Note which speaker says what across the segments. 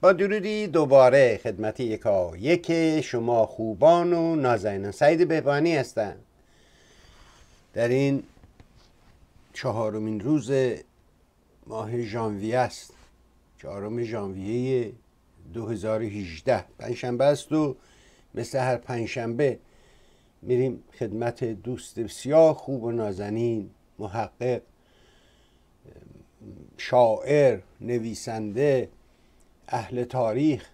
Speaker 1: با درودی دوباره خدمت یکا یک شما خوبان و نازنین سعید بهبانی هستم در این چهارمین روز ماه ژانویه است چهارم ژانویه 2018 پنجشنبه است و مثل هر پنجشنبه میریم خدمت دوست بسیار خوب و نازنین محقق شاعر نویسنده اهل تاریخ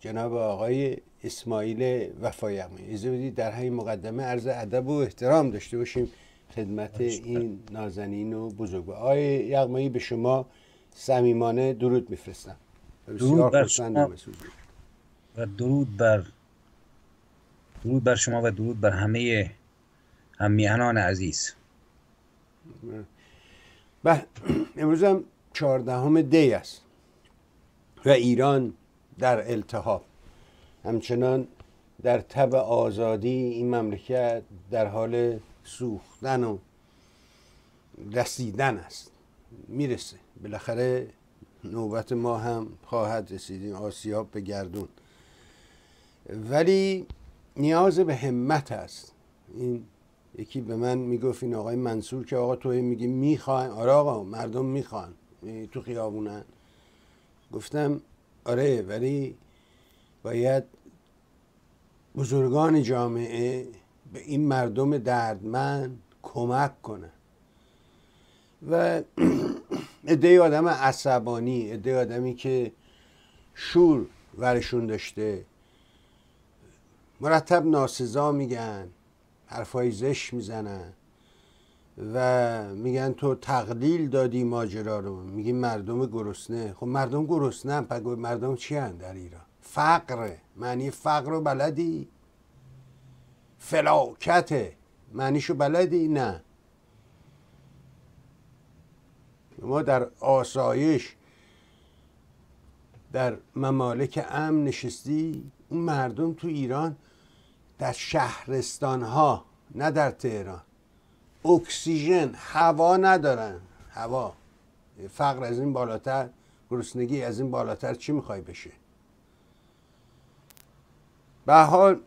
Speaker 1: جناب آقای اسماعیل وفایمی اجازه بدید در همین مقدمه عرض ادب و احترام داشته باشیم خدمت بله. این نازنین و بزرگ آقای یغمایی به شما صمیمانه درود میفرستم درود بر شما
Speaker 2: و درود بر درود بر شما و درود بر همه همیهنان عزیز
Speaker 1: به امروز هم چهاردهم دی است و ایران در التحاب همچنان در تب آزادی این مملکت در حال سوختن و رسیدن است میرسه بالاخره نوبت ما هم خواهد رسید این آسیاب به گردون ولی نیاز به همت است این یکی به من میگفت این آقای منصور که آقا توی میگی میخوان آره آقا مردم میخوان تو خیابونن گفتم آره ولی باید بزرگان جامعه به این مردم دردمند کمک کنن و عده آدم عصبانی عده آدمی که شور ورشون داشته مرتب ناسزا میگن حرفای زش میزنن و میگن تو تقلیل دادی ماجرا رو میگی مردم گرسنه خب مردم گرسنه پس مردم چی در ایران فقره معنی فقر رو بلدی فلاکته معنیشو بلدی نه ما در آسایش در ممالک امن نشستی اون مردم تو ایران در شهرستان ها نه در تهران اکسیژن هوا ندارن هوا فقر از این بالاتر گرسنگی از این بالاتر چی میخوای بشه به حال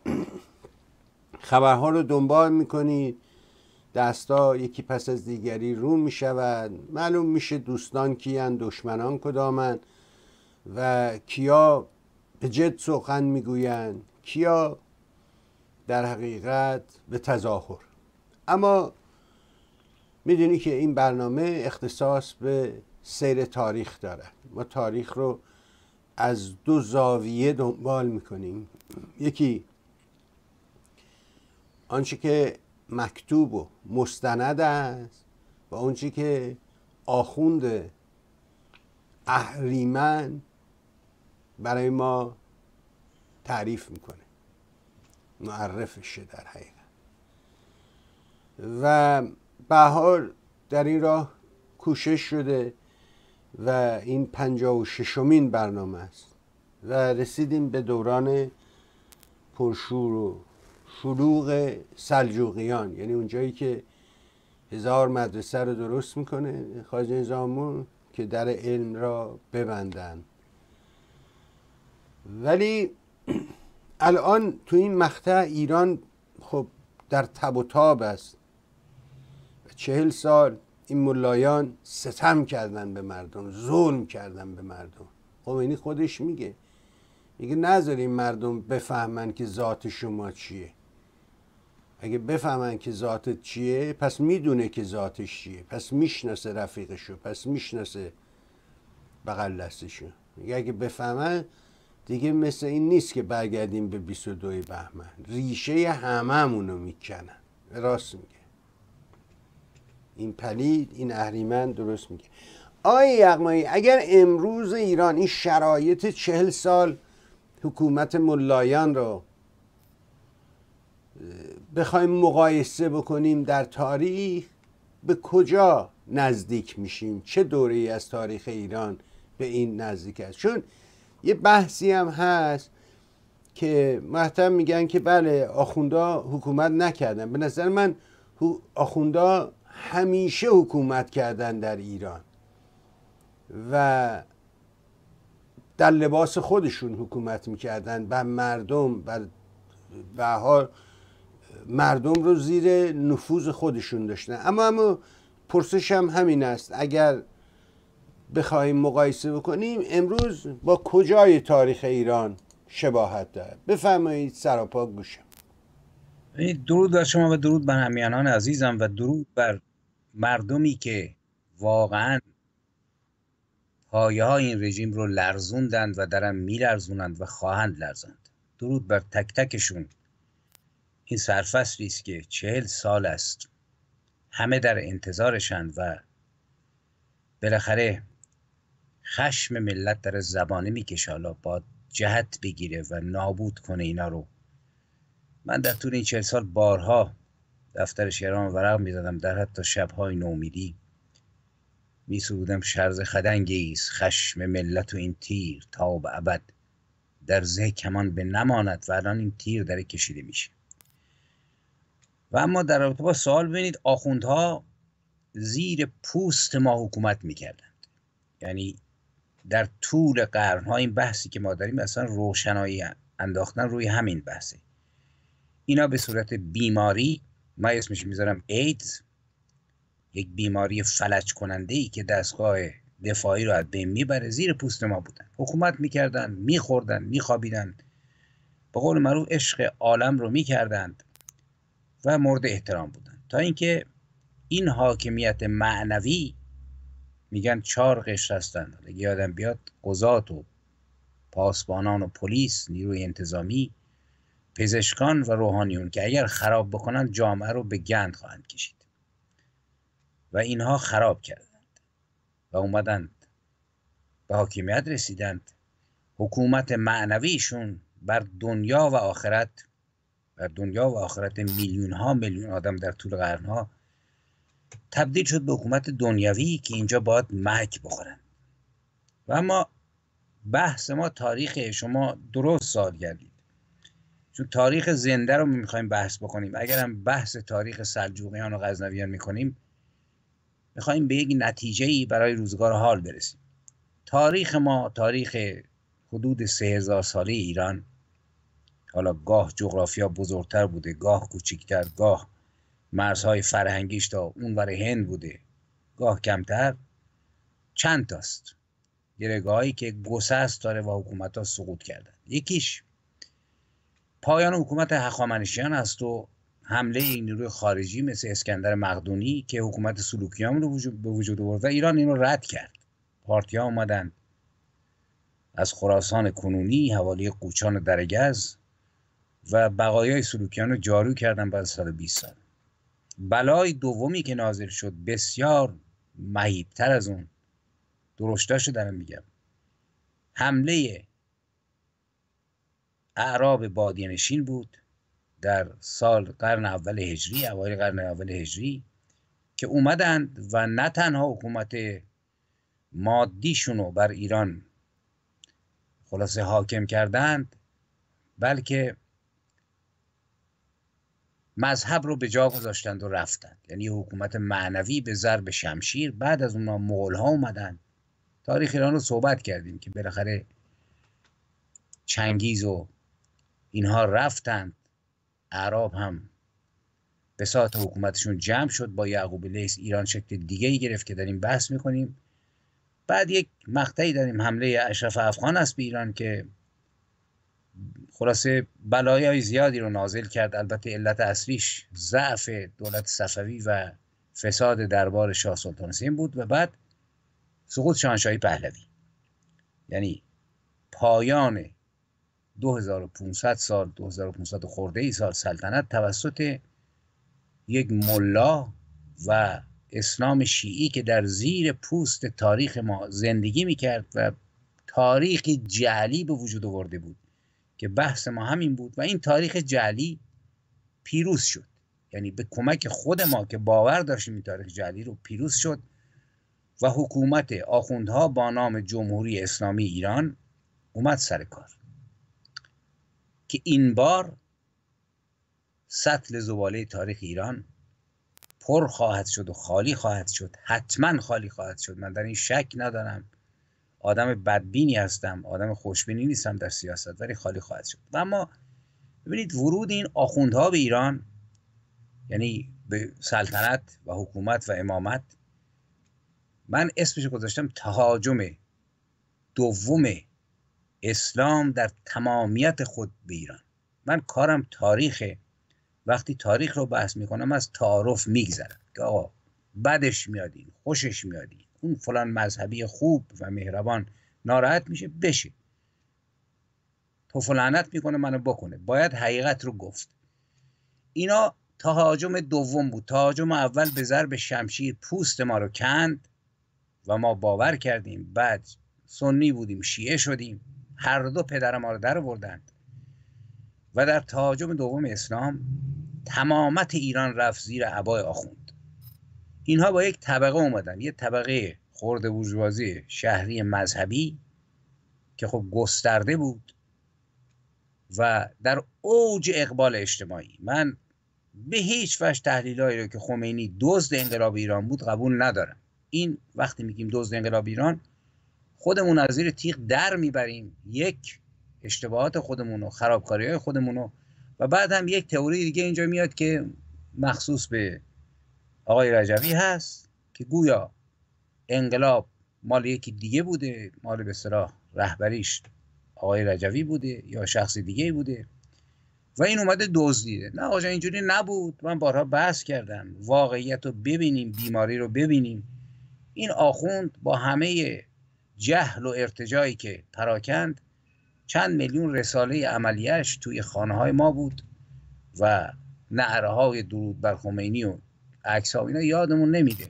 Speaker 1: خبرها رو دنبال میکنید دستا یکی پس از دیگری رو میشود معلوم میشه دوستان کیان دشمنان کدامن و کیا به جد سخن میگویند کیا در حقیقت به تظاهر اما میدونی که این برنامه اختصاص به سیر تاریخ دارد ما تاریخ رو از دو زاویه دنبال میکنیم یکی آنچه که مکتوب و مستند است و آنچه که آخوند اهریمن برای ما تعریف میکنه معرفشه در حقیقت و بهار در این راه کوشش شده و این پنجا و ششمین برنامه است و رسیدیم به دوران پرشور و شلوغ سلجوقیان یعنی اونجایی که هزار مدرسه رو درست میکنه خواجه نظامون که در علم را ببندن ولی الان تو این مقطع ایران خب در تب و تاب است چهل سال این ملایان ستم کردن به مردم ظلم کردن به مردم خمینی خودش میگه میگه نذارین مردم بفهمن که ذات شما چیه اگه بفهمن که ذاتت چیه پس میدونه که ذاتش چیه پس میشناسه رفیقشو پس میشناسه بغل دستشو میگه اگه بفهمن دیگه مثل این نیست که برگردیم به 22 بهمن ریشه هممونو میکنن راست میگه این پلید این اهریمن درست میگه آقای یغمایی اگر امروز ایران این شرایط چهل سال حکومت ملایان رو بخوایم مقایسه بکنیم در تاریخ به کجا نزدیک میشیم چه دوره ای از تاریخ ایران به این نزدیک است چون یه بحثی هم هست که محتم میگن که بله آخوندا حکومت نکردن به نظر من آخوندا همیشه حکومت کردن در ایران و در لباس خودشون حکومت میکردن و مردم و به مردم رو زیر نفوذ خودشون داشتن اما اما پرسش هم همین است اگر بخواهیم مقایسه بکنیم امروز با کجای تاریخ ایران شباهت داره بفرمایید سراپا گوشم
Speaker 2: درود بر شما و درود بر همیانان عزیزم و درود بر مردمی که واقعا پایه این رژیم رو لرزوندند و درم میلرزونند و خواهند لرزند درود بر تک تکشون این سرفصلی است که چهل سال است همه در انتظارشند و بالاخره خشم ملت در زبانه میکشه حالا با جهت بگیره و نابود کنه اینا رو من در طول این چهل سال بارها دفتر شعران ورق میزدم در حتی شبهای نومیدی میسرودم شرز خدنگیز خشم ملت و این تیر تا به ابد در زه کمان به نماند و الان این تیر در کشیده میشه و اما در رابطه با سوال ببینید آخوندها زیر پوست ما حکومت میکردند یعنی در طول قرنها این بحثی که ما داریم اصلا روشنایی انداختن روی همین بحثه اینا به صورت بیماری من اسمش میذارم ایدز یک بیماری فلج کننده ای که دستگاه دفاعی رو از بین میبره زیر پوست ما بودن حکومت میکردن میخوردن میخوابیدن به قول معروف عشق عالم رو میکردند و مورد احترام بودن تا اینکه این حاکمیت معنوی میگن چهار قشر هستند یادم بیاد قضات و پاسبانان و پلیس نیروی انتظامی پزشکان و روحانیون که اگر خراب بکنند جامعه رو به گند خواهند کشید و اینها خراب کردند و اومدند به حاکمیت رسیدند حکومت معنویشون بر دنیا و آخرت بر دنیا و آخرت میلیون ها میلیون آدم در طول قرن ها تبدیل شد به حکومت دنیوی که اینجا باید مک بخورن و اما بحث ما تاریخ شما درست گردید چون تاریخ زنده رو میخوایم بحث بکنیم اگر هم بحث تاریخ سلجوقیان و غزنویان میکنیم میخوایم به یک نتیجه ای برای روزگار حال برسیم تاریخ ما تاریخ حدود سه هزار ساله ایران حالا گاه جغرافیا بزرگتر بوده گاه کوچکتر گاه مرزهای فرهنگیش تا اونور هند بوده گاه کمتر چند تاست که گسست داره و حکومت ها سقوط کردن یکیش پایان حکومت هخامنشیان است و حمله این نیروی خارجی مثل اسکندر مقدونی که حکومت سلوکیان رو به وجود آورد و ایران این رو رد کرد پارتیا اومدن از خراسان کنونی حوالی قوچان درگز و بقایای سلوکیان رو جارو کردن بعد سال 20 سال بلای دومی که نازل شد بسیار مهیبتر از اون درشتاشو دارم میگم حمله اعراب بادینشین بود در سال قرن اول هجری اوایل قرن اول هجری که اومدند و نه تنها حکومت مادیشون رو بر ایران خلاصه حاکم کردند بلکه مذهب رو به جا گذاشتند و رفتند یعنی حکومت معنوی به ضرب شمشیر بعد از اونها مغول ها اومدن تاریخ ایران رو صحبت کردیم که بالاخره چنگیز و اینها رفتند عرب هم به ساعت حکومتشون جمع شد با یعقوب لیس ایران شکل دیگه ای گرفت که داریم بحث میکنیم بعد یک مقطعی داریم حمله اشرف افغان است به ایران که خلاصه بلایای زیادی رو نازل کرد البته علت اصلیش ضعف دولت صفوی و فساد دربار شاه سلطان حسین بود و بعد سقوط شاهنشاهی پهلوی یعنی پایان 2500 سال 2500 خورده ای سال سلطنت توسط یک ملا و اسلام شیعی که در زیر پوست تاریخ ما زندگی میکرد و تاریخی جعلی به وجود آورده بود که بحث ما همین بود و این تاریخ جعلی پیروز شد یعنی به کمک خود ما که باور داشتیم این تاریخ جعلی رو پیروز شد و حکومت آخوندها با نام جمهوری اسلامی ایران اومد سر کار که این بار سطل زباله تاریخ ایران پر خواهد شد و خالی خواهد شد حتما خالی خواهد شد من در این شک ندارم آدم بدبینی هستم آدم خوشبینی نیستم در سیاست ولی خالی خواهد شد و اما ببینید ورود این آخوندها به ایران یعنی به سلطنت و حکومت و امامت من اسمش گذاشتم تهاجم دوم اسلام در تمامیت خود به ایران من کارم تاریخ وقتی تاریخ رو بحث میکنم از تعارف میگذرم که آقا بدش میادین خوشش میادین اون فلان مذهبی خوب و مهربان ناراحت میشه بشه تو فلانت میکنه منو بکنه باید حقیقت رو گفت اینا تهاجم دوم بود تهاجم اول به ضرب شمشیر پوست ما رو کند و ما باور کردیم بعد سنی بودیم شیعه شدیم هر دو پدر ما رو در بردند و در تهاجم دوم اسلام تمامت ایران رفت زیر عبای آخوند اینها با یک طبقه اومدن یه طبقه خرد بورژوازی شهری مذهبی که خب گسترده بود و در اوج اقبال اجتماعی من به هیچ فش تحلیلایی رو که خمینی دزد انقلاب ایران بود قبول ندارم این وقتی میگیم دزد انقلاب ایران خودمون از زیر تیغ در میبریم یک اشتباهات خودمون و خرابکاری های خودمون و بعد هم یک تئوری دیگه اینجا میاد که مخصوص به آقای رجبی هست که گویا انقلاب مال یکی دیگه بوده مال به صلاح رهبریش آقای رجوی بوده یا شخص دیگه بوده و این اومده دزدیده نه آقا اینجوری نبود من بارها بحث کردم واقعیت رو ببینیم بیماری رو ببینیم این آخوند با همه جهل و ارتجایی که پراکند چند میلیون رساله عملیش توی خانه های ما بود و نعره های درود بر خمینی و عکس ها اینا یادمون نمیده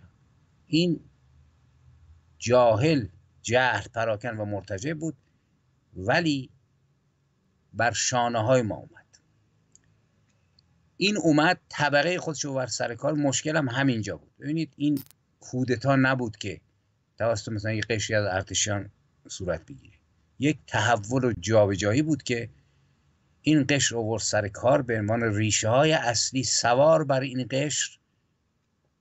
Speaker 2: این جاهل جهل پراکن و مرتجع بود ولی بر شانه های ما اومد این اومد طبقه خودشو بر سر کار مشکل هم همینجا بود ببینید این کودتا نبود که توسط مثلا یه قشری از ارتشیان صورت بگیره یک تحول و جابجایی بود که این قشر اوور سر کار به عنوان ریشه های اصلی سوار بر این قشر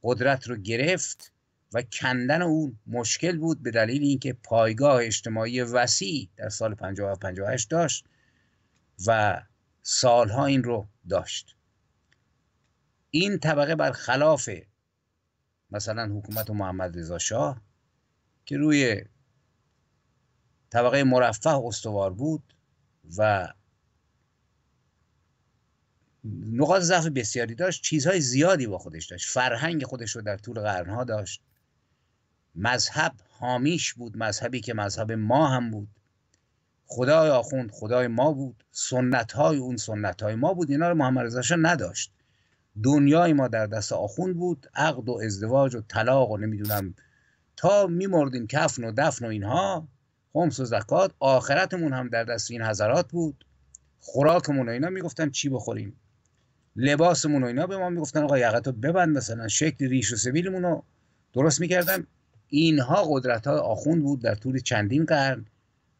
Speaker 2: قدرت رو گرفت و کندن او مشکل بود به دلیل اینکه پایگاه اجتماعی وسیع در سال 57 58 داشت و سالها این رو داشت این طبقه برخلاف مثلا حکومت محمد رضا شاه که روی طبقه مرفه استوار بود و نقاط ضعف بسیاری داشت چیزهای زیادی با خودش داشت فرهنگ خودش رو در طول قرنها داشت مذهب حامیش بود مذهبی که مذهب ما هم بود خدای آخوند خدای ما بود سنت های اون سنت های ما بود اینا رو محمد رضا نداشت دنیای ما در دست آخوند بود عقد و ازدواج و طلاق و نمیدونم تا میمردیم کفن و دفن و اینها خمس و زکات آخرتمون هم در دست این حضرات بود خوراکمون و اینا میگفتن چی بخوریم لباسمون و اینا به ما میگفتن آقا یقت ببند مثلا شکل ریش و سبیلمون رو درست میکردن اینها قدرت های آخوند بود در طول چندین قرن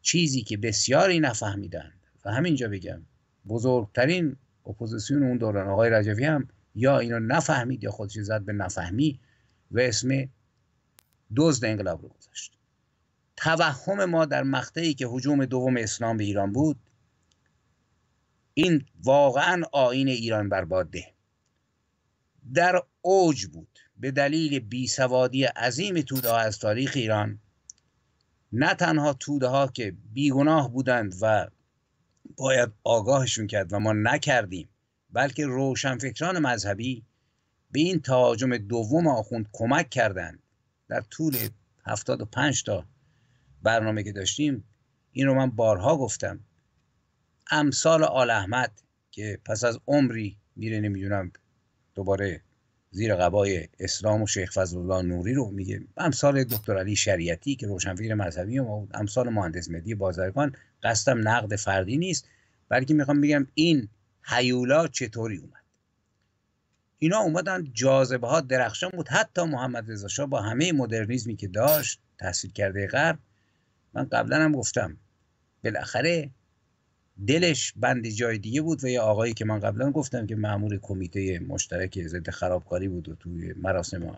Speaker 2: چیزی که بسیاری نفهمیدند و همینجا بگم بزرگترین اپوزیسیون اون دوران آقای رجوی هم یا اینو نفهمید یا خودش زد به نفهمی و اسم دزد انقلاب رو گذاشت توهم ما در مقطعی که حجوم دوم اسلام به ایران بود این واقعا آین ایران بر باده در اوج بود به دلیل بیسوادی عظیم توده ها از تاریخ ایران نه تنها توده ها که بیگناه بودند و باید آگاهشون کرد و ما نکردیم بلکه روشنفکران مذهبی به این تهاجم دوم آخوند کمک کردند در طول 75 تا برنامه که داشتیم این رو من بارها گفتم امثال آل احمد که پس از عمری میره نمیدونم دوباره زیر قبای اسلام و شیخ فضل الله نوری رو میگه امثال دکتر علی شریعتی که روشنفکر مذهبی بود امثال مهندس مدی بازرگان قصدم نقد فردی نیست بلکه میخوام بگم این هیولا چطوری اومد اینا اومدن جاذبه ها درخشان بود حتی محمد رضا شاه با همه مدرنیزمی که داشت تحصیل کرده غرب من قبلا هم گفتم بالاخره دلش بند جای دیگه بود و یه آقایی که من قبلا گفتم که معمور کمیته مشترک ضد خرابکاری بود و توی مراسم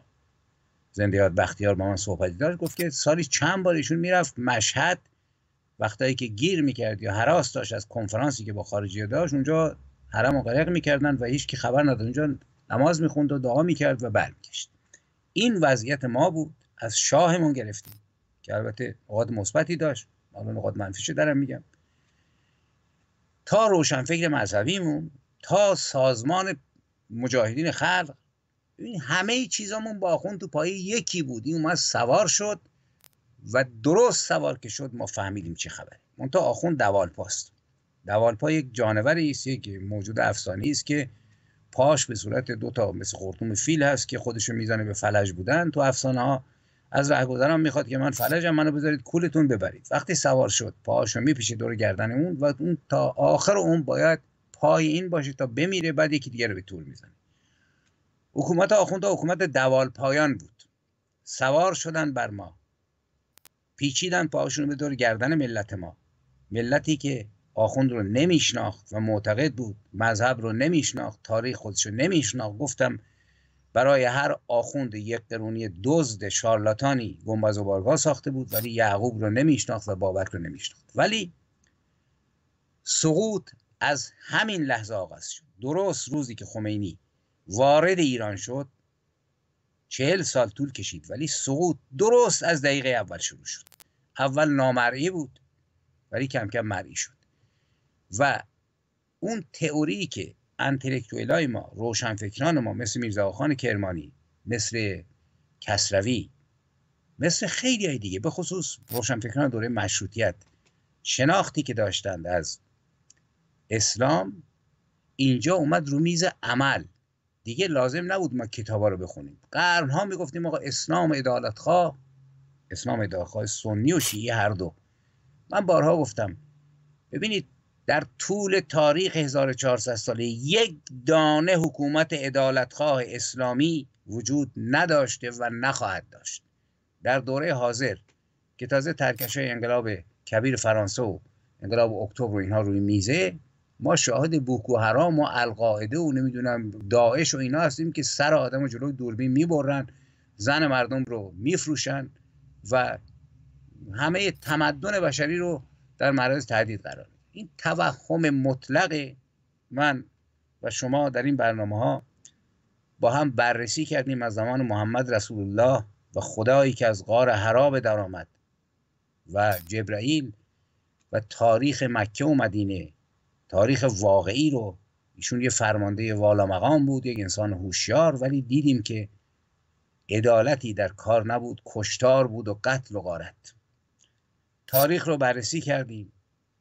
Speaker 2: یاد بختیار با من صحبتی داشت گفت که سالی چند بار ایشون میرفت مشهد وقتایی که گیر میکرد یا هراس داشت از کنفرانسی که با خارجی داشت اونجا حرم و غرق میکردن و هیچ خبر نداد اونجا نماز میخوند و دعا میکرد و برمیگشت این وضعیت ما بود از شاهمون گرفتیم که البته نقاط مثبتی داشت حالا نقاط منفیشو دارم میگم تا روشنفکر مذهبیمون تا سازمان مجاهدین خلق این همه چیزامون با خون تو پای یکی بود این اومد سوار شد و درست سوار که شد ما فهمیدیم چه خبره منتها آخوند دوالپاست دوالپا یک جانوری است یک موجود افسانه است که پاش به صورت دو تا مثل خورتوم فیل هست که خودشو میزنه به فلج بودن تو افسانه ها از رهگذران میخواد که من فلجم منو بذارید کولتون ببرید وقتی سوار شد پاهاشو میپیشه دور گردن اون و اون تا آخر اون باید پای این باشه تا بمیره بعد یکی دیگه رو به طول میزنه حکومت آخوند حکومت دوال پایان بود سوار شدن بر ما پیچیدن پاهاشون به دور گردن ملت ما ملتی که آخوند رو نمیشناخت و معتقد بود مذهب رو نمیشناخت تاریخ خودش رو نمیشناخت گفتم برای هر آخوند یک قرونی دزد شارلاتانی گنبز و بارگاه ساخته بود ولی یعقوب رو نمیشناخت و بابک رو نمیشناخت ولی سقوط از همین لحظه آغاز شد درست روزی که خمینی وارد ایران شد چهل سال طول کشید ولی سقوط درست از دقیقه اول شروع شد اول نامرئی بود ولی کم کم مرئی شد و اون تئوری که های ما روشنفکران ما مثل خان کرمانی مثل کسروی مثل خیلی های دیگه به خصوص روشنفکران دوره مشروطیت شناختی که داشتند از اسلام اینجا اومد رو میز عمل دیگه لازم نبود ما کتابا رو بخونیم ها میگفتیم آقا اسلام خواه اسلام خواه سنی و شیعه هر دو من بارها گفتم ببینید در طول تاریخ 1400 ساله یک دانه حکومت عدالتخواه اسلامی وجود نداشته و نخواهد داشت در دوره حاضر که تازه های انقلاب کبیر فرانسه و انقلاب اکتبر اینها روی میزه ما شاهد بوکو حرام و القاعده و نمیدونم داعش و اینا هستیم که سر آدم و جلوی دوربین میبرن زن مردم رو میفروشن و همه تمدن بشری رو در معرض تهدید قرار این توهم مطلق من و شما در این برنامه ها با هم بررسی کردیم از زمان محمد رسول الله و خدایی که از غار حراب در آمد و جبرئیل و تاریخ مکه و مدینه تاریخ واقعی رو ایشون یه فرمانده والا مقام بود یک انسان هوشیار ولی دیدیم که عدالتی در کار نبود کشتار بود و قتل و غارت تاریخ رو بررسی کردیم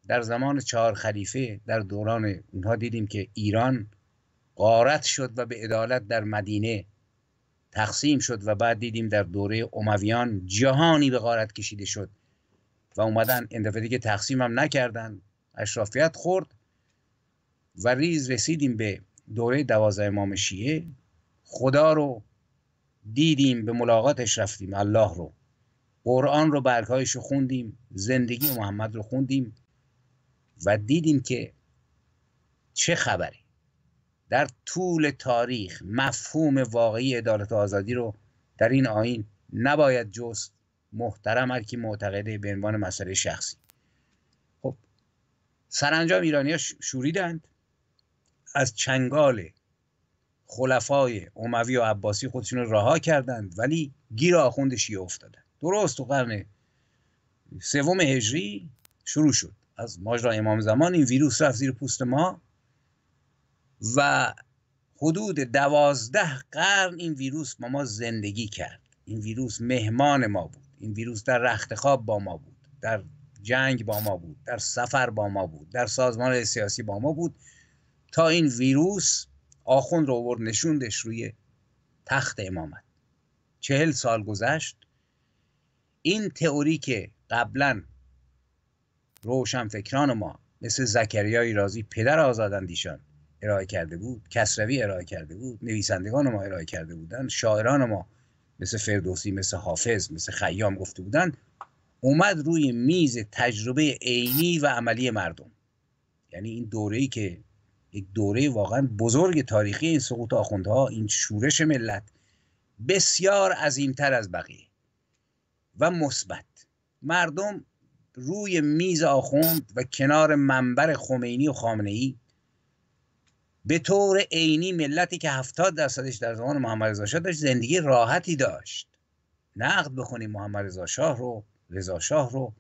Speaker 2: در زمان چهار خلیفه در دوران اونها دیدیم که ایران قارت شد و به عدالت در مدینه تقسیم شد و بعد دیدیم در دوره امویان جهانی به قارت کشیده شد و اومدن اندفعه که دیگه تقسیم هم نکردن اشرافیت خورد و ریز رسیدیم به دوره دوازه امام شیعه خدا رو دیدیم به ملاقاتش رفتیم الله رو قرآن رو برگهایش رو خوندیم زندگی محمد رو خوندیم و دیدیم که چه خبره در طول تاریخ مفهوم واقعی عدالت آزادی رو در این آین نباید جز محترم هر کی معتقده به عنوان مسئله شخصی خب سرانجام ایرانی ها شوریدند از چنگال خلفای عموی و عباسی خودشون رو رها کردند ولی گیر آخوند شیعه افتادند درست تو قرن سوم هجری شروع شد از ماجرا امام زمان این ویروس رفت زیر پوست ما و حدود دوازده قرن این ویروس با ما زندگی کرد این ویروس مهمان ما بود این ویروس در رخت خواب با ما بود در جنگ با ما بود در سفر با ما بود در سازمان سیاسی با ما بود تا این ویروس آخوند رو آورد نشوندش روی تخت امامت چهل سال گذشت این تئوری که قبلا فکران ما مثل زکریای رازی پدر آزاداندیشان ارائه کرده بود کسروی ارائه کرده بود نویسندگان ما ارائه کرده بودند شاعران ما مثل فردوسی مثل حافظ مثل خیام گفته بودند اومد روی میز تجربه عینی و عملی مردم یعنی این دوره‌ای که یک دوره واقعا بزرگ تاریخی این سقوط آخوندها این شورش ملت بسیار عظیمتر از بقیه و مثبت مردم روی میز آخوند و کنار منبر خمینی و خامنه ای به طور عینی ملتی که هفتاد درصدش در زمان محمد رضا شاه داشت زندگی راحتی داشت نقد بخونیم محمد رضا شاه رو رضا شاه رو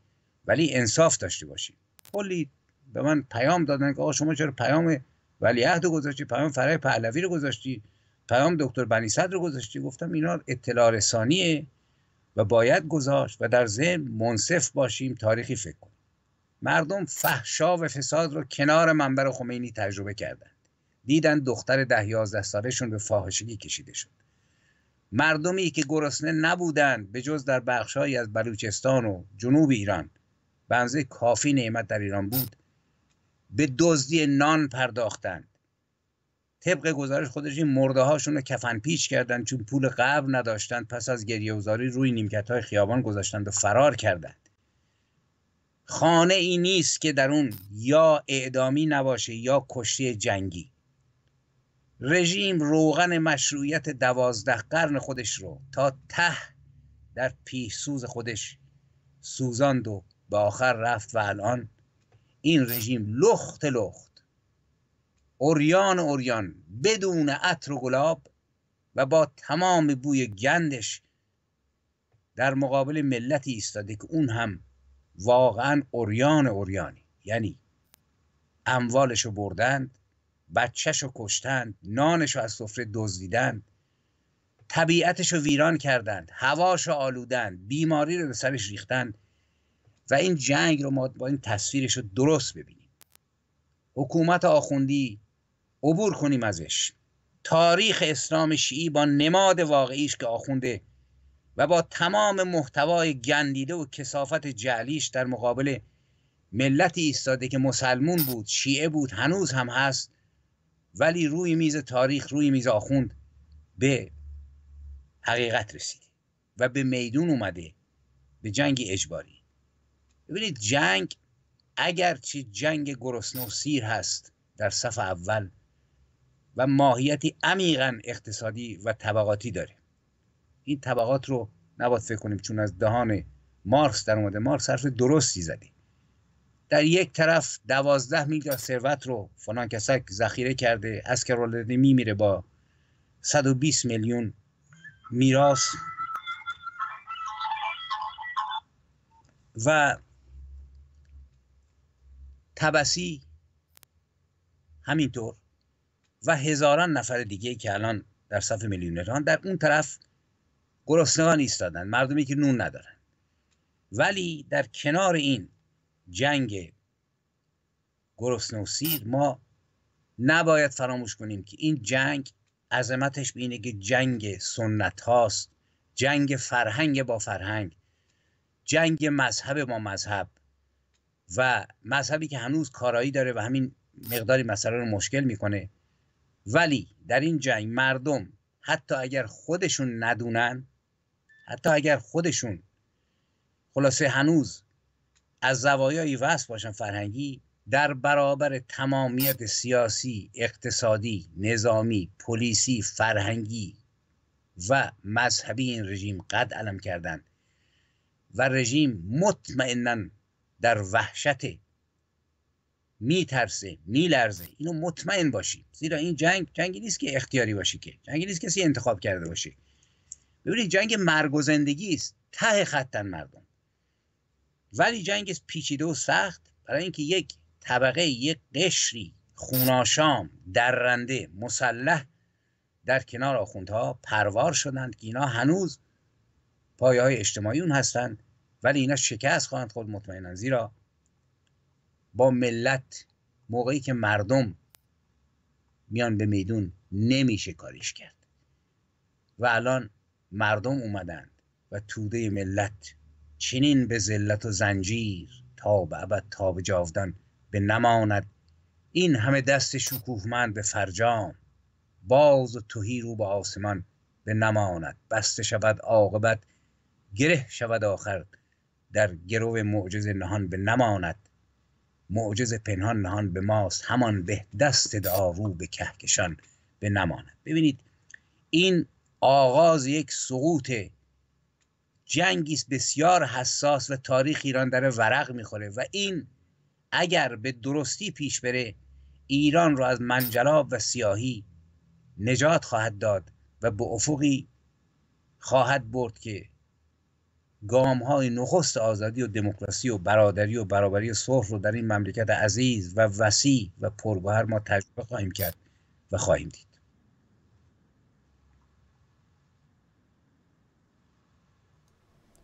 Speaker 2: ولی انصاف داشته باشیم کلی به من پیام دادن که آقا شما چرا پیام ولیعهد رو گذاشتی پیام فرای پهلوی رو گذاشتی پیام دکتر بنی صدر رو گذاشتی گفتم اینا اطلاع رسانیه و باید گذاشت و در ذهن منصف باشیم تاریخی فکر کنیم مردم فحشا و فساد رو کنار منبر خمینی تجربه کردند دیدن دختر ده یازده سالشون به فاحشگی کشیده شد مردمی که گرسنه نبودند به جز در بخشهایی از بلوچستان و جنوب ایران به کافی نعمت در ایران بود به دزدی نان پرداختند طبق گزارش خودش این مرده هاشون رو کفن پیچ کردن چون پول قبل نداشتند پس از گریه وزاری روی نیمکت های خیابان گذاشتند و فرار کردند خانه ای نیست که در اون یا اعدامی نباشه یا کشتی جنگی رژیم روغن مشروعیت دوازده قرن خودش رو تا ته در سوز خودش سوزاند و به آخر رفت و الان این رژیم لخت لخت اوریان اوریان بدون عطر و گلاب و با تمام بوی گندش در مقابل ملتی ایستاده که اون هم واقعا اوریان اوریانی یعنی اموالش رو بردند رو کشتند رو از سفره دزدیدند طبیعتش رو ویران کردند هواشو آلودند بیماری رو به سرش ریختند و این جنگ رو ما با این تصویرش رو درست ببینیم حکومت آخوندی عبور کنیم ازش تاریخ اسلام شیعی با نماد واقعیش که آخونده و با تمام محتوای گندیده و کسافت جعلیش در مقابل ملتی ایستاده که مسلمون بود شیعه بود هنوز هم هست ولی روی میز تاریخ روی میز آخوند به حقیقت رسیده و به میدون اومده به جنگ اجباری ببینید جنگ اگرچه جنگ گرسنه و سیر هست در صف اول و ماهیتی عمیقا اقتصادی و طبقاتی داره این طبقات رو نباید فکر کنیم چون از دهان مارکس در اومده مارکس حرف درستی زده در یک طرف دوازده میلیارد ثروت رو فلان کسک ذخیره کرده از می میمیره با 120 میلیون میراث و تبسی همینطور و هزاران نفر دیگه که الان در صف میلیونران در اون طرف گرسنگان ایستادن مردمی که نون ندارن ولی در کنار این جنگ گرسنه و سیر ما نباید فراموش کنیم که این جنگ عظمتش به اینه که جنگ سنت هاست جنگ فرهنگ با فرهنگ جنگ مذهب با مذهب و مذهبی که هنوز کارایی داره و همین مقداری مسئله رو مشکل میکنه ولی در این جنگ مردم حتی اگر خودشون ندونن حتی اگر خودشون خلاصه هنوز از زوایایی وصف باشن فرهنگی در برابر تمامیت سیاسی، اقتصادی، نظامی، پلیسی، فرهنگی و مذهبی این رژیم قد علم کردند و رژیم مطمئنا در وحشت میترسه میلرزه اینو مطمئن باشید زیرا این جنگ جنگی نیست که اختیاری باشی که جنگی نیست کسی انتخاب کرده باشی ببینید جنگ مرگ و زندگی است ته خطن مردم ولی جنگ پیچیده و سخت برای اینکه یک طبقه یک قشری خوناشام درنده مسلح در کنار آخوندها پروار شدند که اینا هنوز پایه های اجتماعی اون هستند ولی اینا شکست خواهند خود مطمئنند زیرا با ملت موقعی که مردم میان به میدون نمیشه کاریش کرد و الان مردم اومدند و توده ملت چنین به ذلت و زنجیر تا به ابد تا به جاودان به نماند این همه دست شکوهمند به فرجام باز و توهی رو به آسمان به نماند بسته شود عاقبت گره شود آخر در گرو معجز نهان به نماند معجز پنهان نهان به ماست همان به دست داوو به کهکشان به نماند ببینید این آغاز یک سقوط جنگی است بسیار حساس و تاریخ ایران در ورق میخوره و این اگر به درستی پیش بره ایران را از منجلاب و سیاهی نجات خواهد داد و به افقی خواهد برد که گام های نخست آزادی و دموکراسی و برادری و برابری صلح رو در این مملکت عزیز و وسیع و پربهر ما تجربه خواهیم کرد و خواهیم دید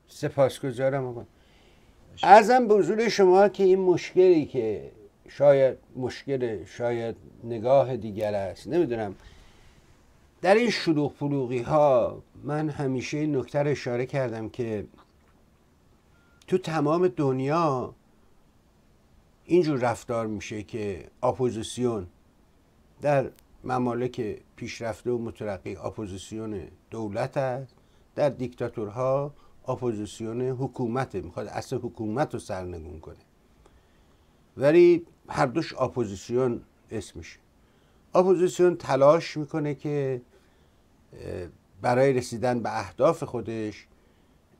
Speaker 1: سپاسگزارم آقا ازم به شما که این مشکلی که شاید مشکل شاید نگاه دیگر است نمیدونم در این شلوغ پلوغی ها من همیشه این نکته اشاره کردم که تو تمام دنیا اینجور رفتار میشه که اپوزیسیون در ممالک پیشرفته و مترقی اپوزیسیون دولت است در دیکتاتورها اپوزیسیون حکومت میخواد اصل حکومت رو سرنگون کنه ولی هر دوش اپوزیسیون میشه اپوزیسیون تلاش میکنه که برای رسیدن به اهداف خودش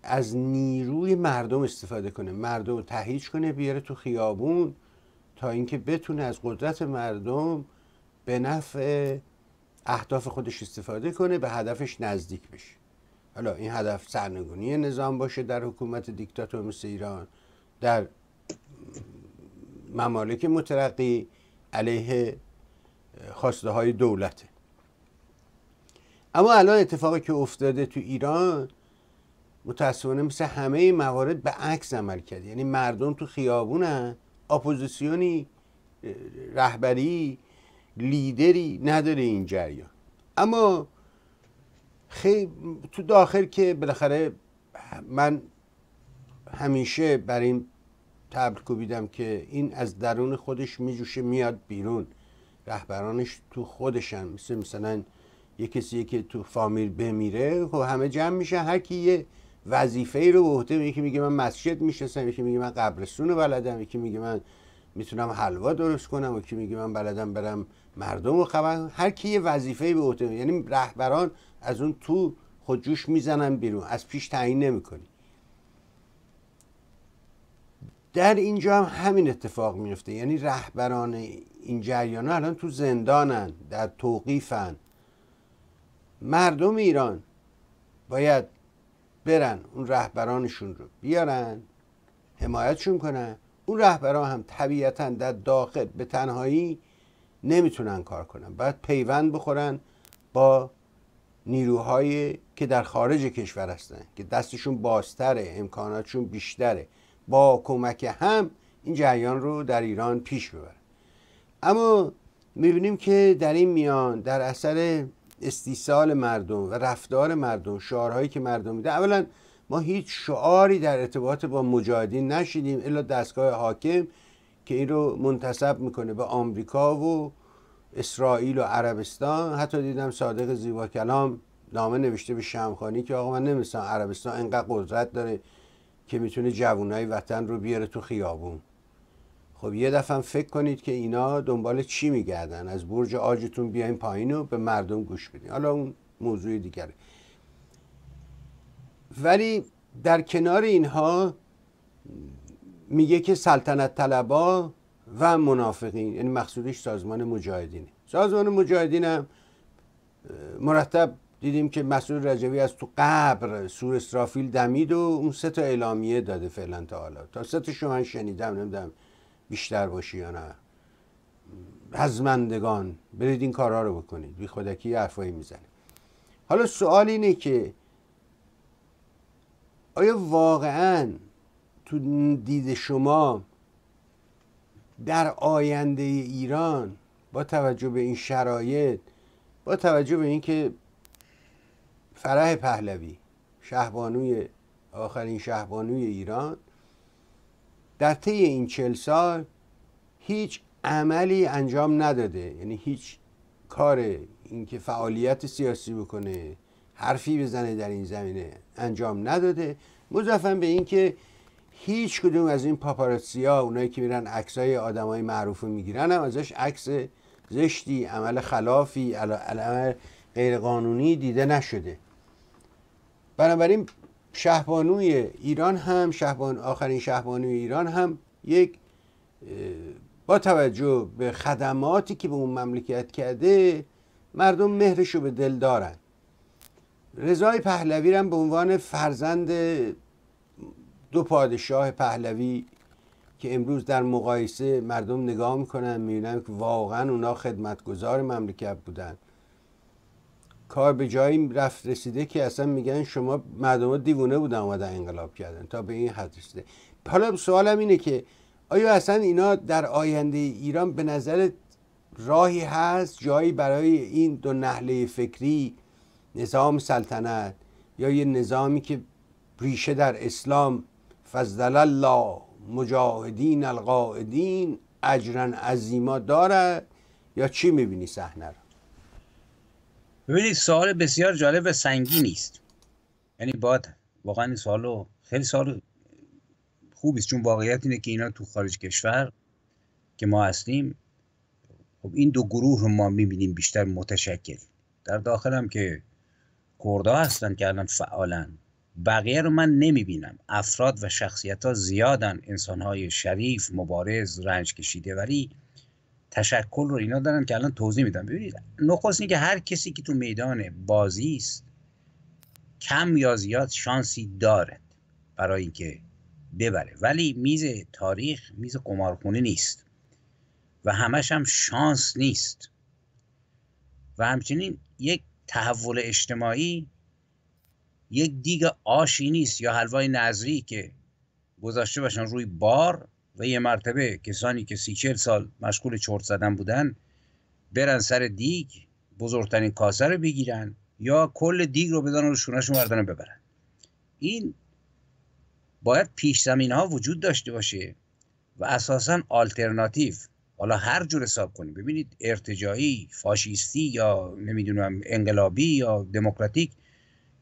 Speaker 1: از نیروی مردم استفاده کنه مردم رو تهیج کنه بیاره تو خیابون تا اینکه بتونه از قدرت مردم به نفع اهداف خودش استفاده کنه به هدفش نزدیک بشه حالا این هدف سرنگونی نظام باشه در حکومت دیکتاتور مثل ایران در ممالک مترقی علیه خواسته های دولته اما الان اتفاقی که افتاده تو ایران متاسفانه مثل همه موارد به عکس عمل کرد یعنی مردم تو خیابونن اپوزیسیونی رهبری لیدری نداره این جریان اما خیلی تو داخل که بالاخره من همیشه بر این تبل کوبیدم که این از درون خودش میجوشه میاد بیرون رهبرانش تو خودشن مثل مثلا یه کسی که تو فامیل بمیره خب همه جمع میشه هر یه وظیفه ای رو به عهده یکی میگه من مسجد میشناسم یکی میگه من قبرستون بلدم یکی میگه من میتونم حلوا درست کنم یکی میگه من بلدم برم مردم رو خبر هر کی یه وظیفه ای به عهده یعنی رهبران از اون تو خودجوش میزنن بیرون از پیش تعیین نمیکنی در اینجا هم همین اتفاق میفته یعنی رهبران این جریان الان تو زندانن در توقیفن مردم ایران باید برن اون رهبرانشون رو بیارن حمایتشون کنن اون رهبران هم طبیعتا در داخل به تنهایی نمیتونن کار کنن باید پیوند بخورن با نیروهایی که در خارج کشور هستن که دستشون بازتره امکاناتشون بیشتره با کمک هم این جریان رو در ایران پیش ببرن اما میبینیم که در این میان در اثر استیصال مردم و رفتار مردم شعارهایی که مردم میده اولا ما هیچ شعاری در ارتباط با مجاهدین نشیدیم الا دستگاه حاکم که این رو منتصب میکنه به آمریکا و اسرائیل و عربستان حتی دیدم صادق زیبا کلام نامه نوشته به شمخانی که آقا من نمیستم عربستان انقدر قدرت داره که میتونه جوانای وطن رو بیاره تو خیابون خب یه دفعه فکر کنید که اینا دنبال چی میگردن از برج آجتون بیاین پایین و به مردم گوش بدین حالا اون موضوع دیگره ولی در کنار اینها میگه که سلطنت طلبا و منافقین یعنی مقصودش سازمان مجاهدینه سازمان مجاهدین هم مرتب دیدیم که مسئول رجوی از تو قبر سور اسرافیل دمید و اون سه تا اعلامیه داده فعلا تا حالا تا سه تا من شنیدم نمیدونم بیشتر باشی یا نه هزمندگان برید این کارها رو بکنید بی خودکی حرفایی میزنه حالا سوال اینه که آیا واقعا تو دید شما در آینده ایران با توجه به این شرایط با توجه به اینکه فرح پهلوی شهبانوی آخرین شهبانوی ایران در طی این چل سال هیچ عملی انجام نداده یعنی هیچ کار اینکه فعالیت سیاسی بکنه حرفی بزنه در این زمینه انجام نداده مضافم به اینکه هیچ کدوم از این پاپاراتسیا اونایی که میرن عکسای آدمای معروف رو میگیرن هم ازش عکس زشتی عمل خلافی عمل غیرقانونی دیده نشده بنابراین شهبانوی ایران هم شهبان آخرین شهبانوی ایران هم یک با توجه به خدماتی که به اون مملکت کرده مردم مهرش رو به دل دارن رضای پهلوی هم به عنوان فرزند دو پادشاه پهلوی که امروز در مقایسه مردم نگاه میکنن میبینن که واقعا اونا خدمتگزار مملکت بودن کار به جایی رفت رسیده که اصلا میگن شما مردم دیوونه بودن در انقلاب کردن تا به این حد رسیده حالا سوالم اینه که آیا اصلا اینا در آینده ایران به نظر راهی هست جایی برای این دو نحله فکری نظام سلطنت یا یه نظامی که ریشه در اسلام فضل الله مجاهدین القاعدین اجرا عظیما دارد یا چی میبینی صحنه رو ببینید سوال بسیار جالب و سنگینی است یعنی باید واقعا این سوالو
Speaker 2: خیلی سوال خوبی است چون واقعیت اینه که اینا تو خارج کشور که ما هستیم خب این دو گروه رو ما میبینیم بیشتر متشکل در داخل هم که کردها هستن که الان فعالن بقیه رو من نمیبینم افراد و شخصیت ها زیادن انسان های شریف مبارز رنج کشیده ولی تشکل رو اینا دارن که الان توضیح میدم ببینید نخست که هر کسی که تو میدان بازی است کم یا زیاد شانسی دارد برای اینکه ببره ولی میز تاریخ میز قمارخونه نیست و همش هم شانس نیست و همچنین یک تحول اجتماعی یک دیگه آشی نیست یا حلوای نظری که گذاشته باشن روی بار و یه مرتبه کسانی که سی چل سال مشغول چرت زدن بودن برن سر دیگ بزرگترین کاسه رو بگیرن یا کل دیگ رو بدن رو شونهشون رو ببرن این باید پیش زمین ها وجود داشته باشه و اساسا آلترناتیو حالا هر جور حساب کنی. ببینید ارتجاعی فاشیستی یا نمیدونم انقلابی یا دموکراتیک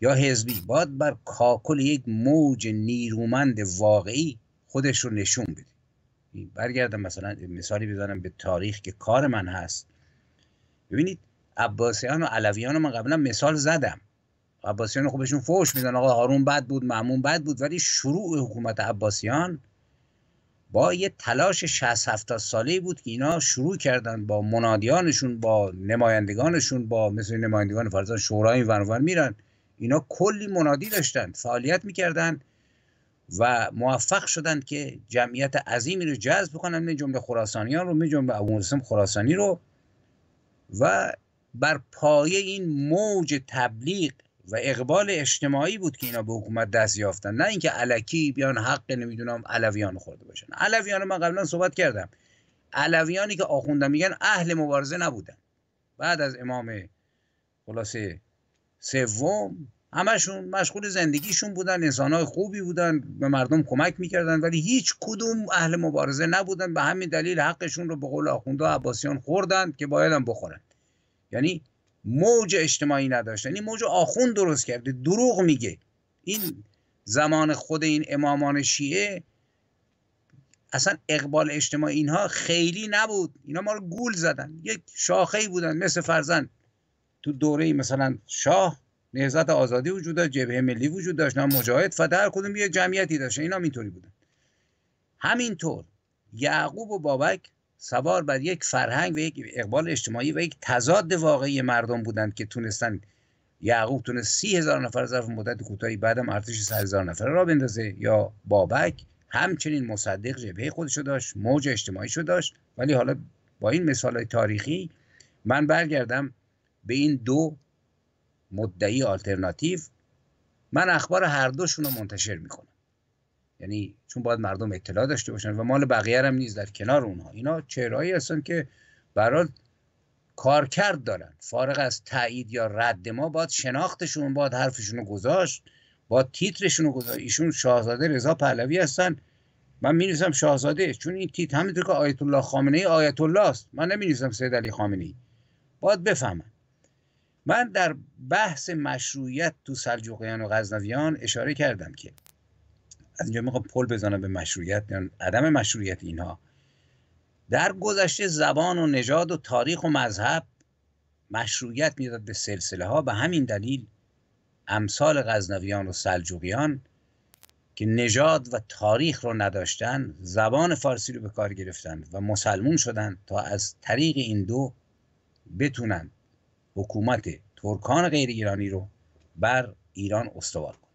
Speaker 2: یا حزبی باید بر کاکل یک موج نیرومند واقعی خودش رو نشون بده برگردم مثلا مثالی بزنم به تاریخ که کار من هست ببینید عباسیان و علویان رو من قبلا مثال زدم عباسیان خب بهشون فوش میدن آقا هارون بد بود معمون بد بود ولی شروع حکومت عباسیان با یه تلاش 60 70 ساله بود که اینا شروع کردن با منادیانشون با نمایندگانشون با مثل نمایندگان فرزان شورای ون میرن اینا کلی منادی داشتن فعالیت میکردن و موفق شدند که جمعیت عظیمی رو جذب کنند می جمله خراسانیان رو می جمله ابو خراسانی رو و بر پایه این موج تبلیغ و اقبال اجتماعی بود که اینا به حکومت دست یافتن نه اینکه علکی بیان حق نمیدونم علویان خورده باشن علویان من قبلا صحبت کردم علویانی که آخوندم میگن اهل مبارزه نبودن بعد از امام خلاصه سوم همشون مشغول زندگیشون بودن انسانهای خوبی بودن به مردم کمک میکردن ولی هیچ کدوم اهل مبارزه نبودن به همین دلیل حقشون رو به قول آخونده عباسیان خوردن که باید هم بخورن یعنی موج اجتماعی نداشتن این یعنی موج آخوند درست کرده دروغ میگه این زمان خود این امامان شیعه اصلا اقبال اجتماعی اینها خیلی نبود اینا ما رو گول زدن یک شاخه بودن مثل فرزن تو دوره مثلا شاه نهزت آزادی وجود داشت جبهه ملی وجود داشت نه مجاهد و در کدوم یه جمعیتی داشت اینا اینطوری بودن همینطور یعقوب و بابک سوار بر یک فرهنگ و یک اقبال اجتماعی و یک تضاد واقعی مردم بودند که تونستن یعقوب تونست سی هزار نفر ظرف مدت کوتاهی بعدم ارتش سه هزار نفر را بندازه یا بابک همچنین مصدق جبهه خودشو داشت موج شو داشت ولی حالا با این مثال تاریخی من برگردم به این دو مدعی آلترناتیو من اخبار هر دوشون رو منتشر میکنم یعنی چون باید مردم اطلاع داشته باشن و مال بقیه هم نیز در کنار اونها اینا چهرهایی هستن که برحال کارکرد دارن فارغ از تایید یا رد ما باید شناختشون باید حرفشون رو گذاشت باید تیترشون رو گذاشت ایشون شاهزاده رضا پهلوی هستن من می نویسم شاهزاده چون این تیتر همینطور که آیت الله خامنه ای آیت الله است من نمی نویسم سید علی خامنه ای باید بفهمن من در بحث مشروعیت تو سلجوقیان و غزنویان اشاره کردم که از اینجا میخوام پل بزنم به مشروعیت یعنی عدم مشروعیت اینها در گذشته زبان و نژاد و تاریخ و مذهب مشروعیت میداد به سلسله ها به همین دلیل امثال غزنویان و سلجوقیان که نژاد و تاریخ رو نداشتن زبان فارسی رو به کار گرفتن و مسلمون شدن تا از طریق این دو بتونن حکومت ترکان غیر ایرانی رو بر ایران استوار کنه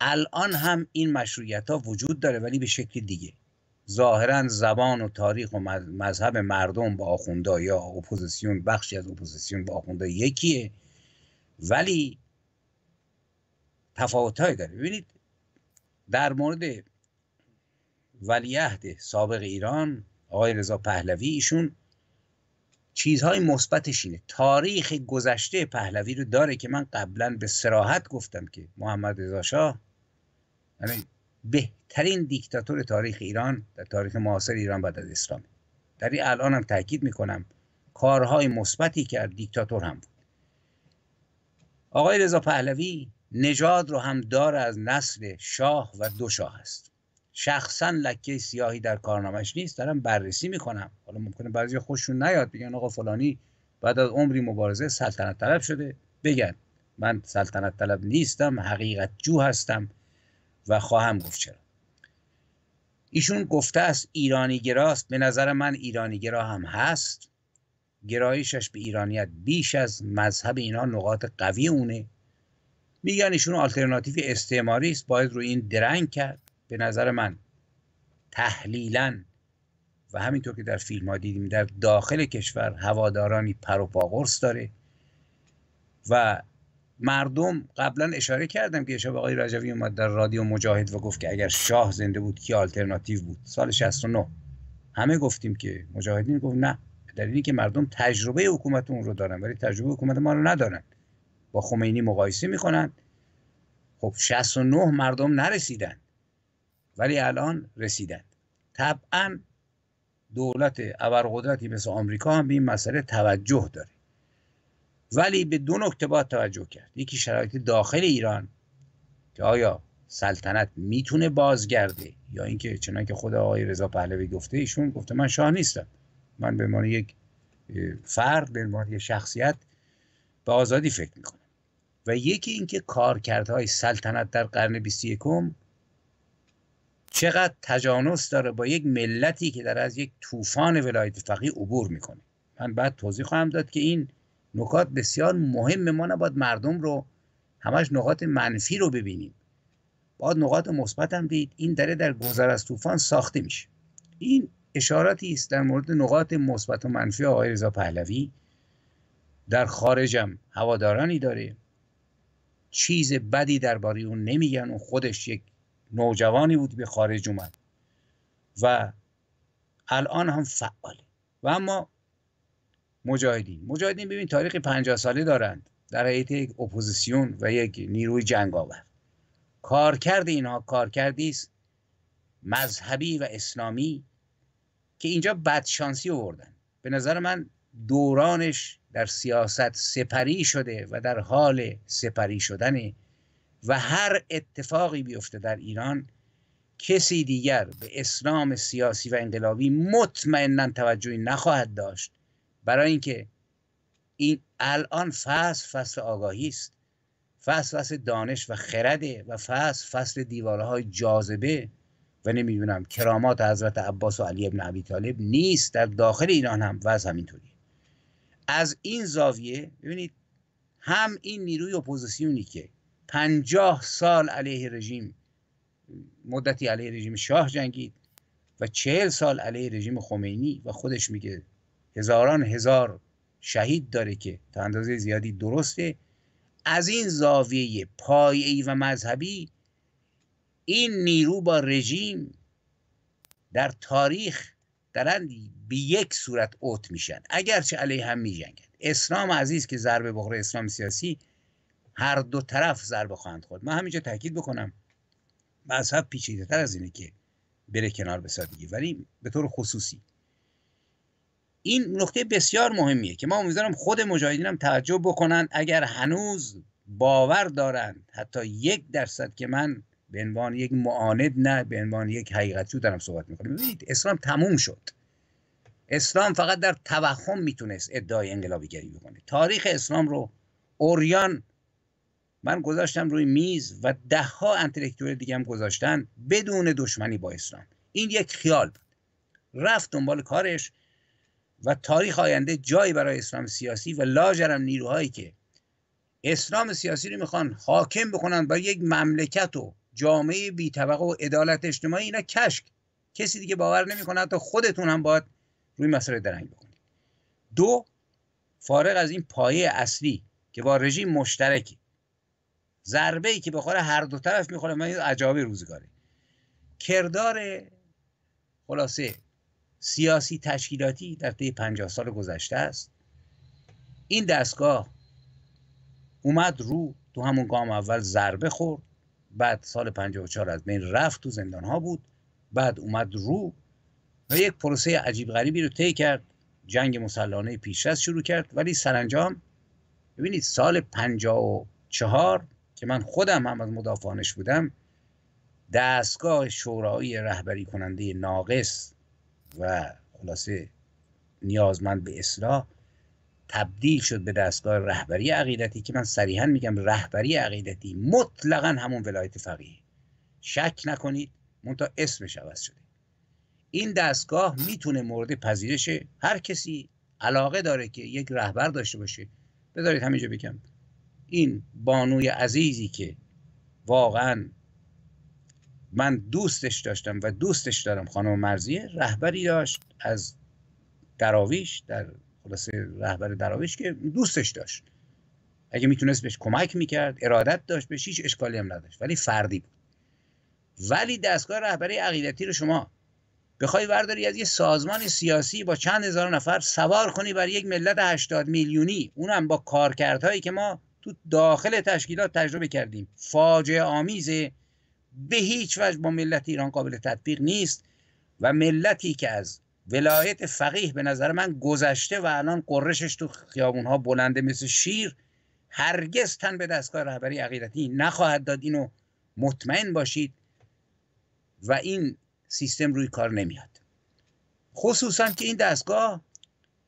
Speaker 2: الان هم این مشروعیت ها وجود داره ولی به شکل دیگه ظاهرا زبان و تاریخ و مذهب مردم با آخوندا یا اپوزیسیون بخشی از اپوزیسیون با آخوندا یکیه ولی تفاوت داره ببینید در مورد ولیعهد سابق ایران آقای رضا پهلوی ایشون چیزهای مثبتش اینه تاریخ گذشته پهلوی رو داره که من قبلا به سراحت گفتم که محمد رضا شاه یعنی بهترین دیکتاتور تاریخ ایران در تاریخ معاصر ایران بعد از اسلام در این الان هم تاکید میکنم کارهای مثبتی کرد دیکتاتور هم بود آقای رضا پهلوی نژاد رو هم داره از نسل شاه و دو شاه است شخصا لکه سیاهی در کارنامهش نیست دارم بررسی میکنم حالا ممکنه بعضی خوششون نیاد بگن آقا فلانی بعد از عمری مبارزه سلطنت طلب شده بگن من سلطنت طلب نیستم حقیقت جو هستم و خواهم گفت چرا ایشون گفته است ایرانی گراست به نظر من ایرانی گرا هم هست گرایشش به ایرانیت بیش از مذهب اینا نقاط قوی اونه میگن ایشون آلترناتیو استعماری است باید رو این درنگ کرد به نظر من تحلیلا و همینطور که در فیلم ها دیدیم در داخل کشور هوادارانی پر و داره و مردم قبلا اشاره کردم که شب آقای رجوی اومد در رادیو مجاهد و گفت که اگر شاه زنده بود کی آلترناتیو بود سال 69 همه گفتیم که مجاهدین گفت نه اینی که مردم تجربه حکومت اون رو دارن ولی تجربه حکومت ما رو ندارن با خمینی مقایسه میکنن خب 69 مردم نرسیدن ولی الان رسیدند طبعا دولت ابرقدرتی مثل آمریکا هم به این مسئله توجه داره ولی به دو نکته باید توجه کرد یکی شرایط داخل ایران که آیا سلطنت میتونه بازگرده یا اینکه چنان که خود آقای رضا پهلوی گفته ایشون گفته من شاه نیستم من به عنوان یک فرد به عنوان یک شخصیت به آزادی فکر میکنم و یکی اینکه کارکردهای سلطنت در قرن 21 چقدر تجانس داره با یک ملتی که در از یک طوفان ولایت فقیه عبور میکنه من بعد توضیح خواهم داد که این نکات بسیار مهمه ما نباید مردم رو همش نقاط منفی رو ببینیم باید نقاط مثبت هم دید این دره در گذر از طوفان ساخته میشه این اشاراتی است در مورد نقاط مثبت و منفی آقای رضا پهلوی در خارجم هوادارانی داره چیز بدی درباره اون نمیگن و خودش یک نوجوانی بود به خارج اومد و الان هم فعاله و اما مجاهدین مجاهدین ببین تاریخ 50 ساله دارند در حیط یک اپوزیسیون و یک نیروی جنگاور کارکرد اینها کارکردی است مذهبی و اسلامی که اینجا بدشانسی آوردن به نظر من دورانش در سیاست سپری شده و در حال سپری شدن و هر اتفاقی بیفته در ایران کسی دیگر به اسلام سیاسی و انقلابی مطمئنا توجهی نخواهد داشت برای اینکه این الان فصل فصل آگاهی است فصل فصل دانش و خرده و فصل فصل دیواره های جاذبه و نمیدونم کرامات حضرت عباس و علی ابن عبی طالب نیست در داخل ایران هم و از همینطوری از این زاویه ببینید هم این نیروی اپوزیسیونی که پنجاه سال علیه رژیم مدتی علیه رژیم شاه جنگید و چهل سال علیه رژیم خمینی و خودش میگه هزاران هزار شهید داره که تا اندازه زیادی درسته از این زاویه پایه‌ای و مذهبی این نیرو با رژیم در تاریخ درند به یک صورت اوت میشن اگرچه علیه هم میجنگند اسلام عزیز که ضربه بخوره اسلام سیاسی هر دو طرف ضربه خواهند خود ما همینجا تاکید بکنم مذهب پیچیده تر از اینه که بره کنار به سادگی ولی به طور خصوصی این نقطه بسیار مهمیه که ما امیدوارم خود مجاهدین هم توجه بکنن اگر هنوز باور دارند حتی یک درصد که من به عنوان یک معاند نه به عنوان یک حقیقتجو دارم صحبت میکنم ببینید اسلام تموم شد اسلام فقط در توهم میتونست ادعای انقلابیگری بکنه تاریخ اسلام رو اوریان من گذاشتم روی میز و دهها انتلکتوال دیگه هم گذاشتن بدون دشمنی با اسلام این یک خیال بود رفت دنبال کارش و تاریخ آینده جایی برای اسلام سیاسی و لاجرم نیروهایی که اسلام سیاسی رو میخوان حاکم بکنن بر یک مملکت و جامعه بی طبقه و عدالت اجتماعی اینا کشک کسی دیگه باور نمیکنه حتی خودتون هم باید روی مسئله درنگ بکنید دو فارغ از این پایه اصلی که با رژیم مشترکی ضربه ای که بخوره هر دو طرف میخوره من عجابه روزگاره کردار خلاصه سیاسی تشکیلاتی در طی 50 سال گذشته است این دستگاه اومد رو تو همون گام اول ضربه خورد بعد سال 54 از بین رفت تو زندان ها بود بعد اومد رو و یک پروسه عجیب غریبی رو طی کرد جنگ مسلحانه پیش شروع کرد ولی سرانجام ببینید سال 54 که من خودم هم از مدافعانش بودم دستگاه شورایی رهبری کننده ناقص و خلاصه نیازمند به اصلاح تبدیل شد به دستگاه رهبری عقیدتی که من صریحا میگم رهبری عقیدتی مطلقا همون ولایت فقیه شک نکنید منتها اسمش عوض شده این دستگاه میتونه مورد پذیرش هر کسی علاقه داره که یک رهبر داشته باشه بذارید همینجا بگم این بانوی عزیزی که واقعا من دوستش داشتم و دوستش دارم خانم مرزیه رهبری داشت از دراویش در خلاصه رهبر دراویش که دوستش داشت اگه میتونست بهش کمک میکرد ارادت داشت بهش هیچ اشکالی هم نداشت ولی فردی بود ولی دستگاه رهبری عقیدتی رو شما بخوای ورداری از یه سازمان سیاسی با چند هزار نفر سوار کنی بر یک ملت 80 میلیونی اونم با کارکردهایی که ما تو داخل تشکیلات تجربه کردیم فاجعه آمیزه به هیچ وجه با ملت ایران قابل تطبیق نیست و ملتی که از ولایت فقیه به نظر من گذشته و الان قرشش تو خیابونها بلنده مثل شیر هرگز تن به دستگاه رهبری عقیدتی نخواهد داد اینو مطمئن باشید و این سیستم روی کار نمیاد خصوصا که این دستگاه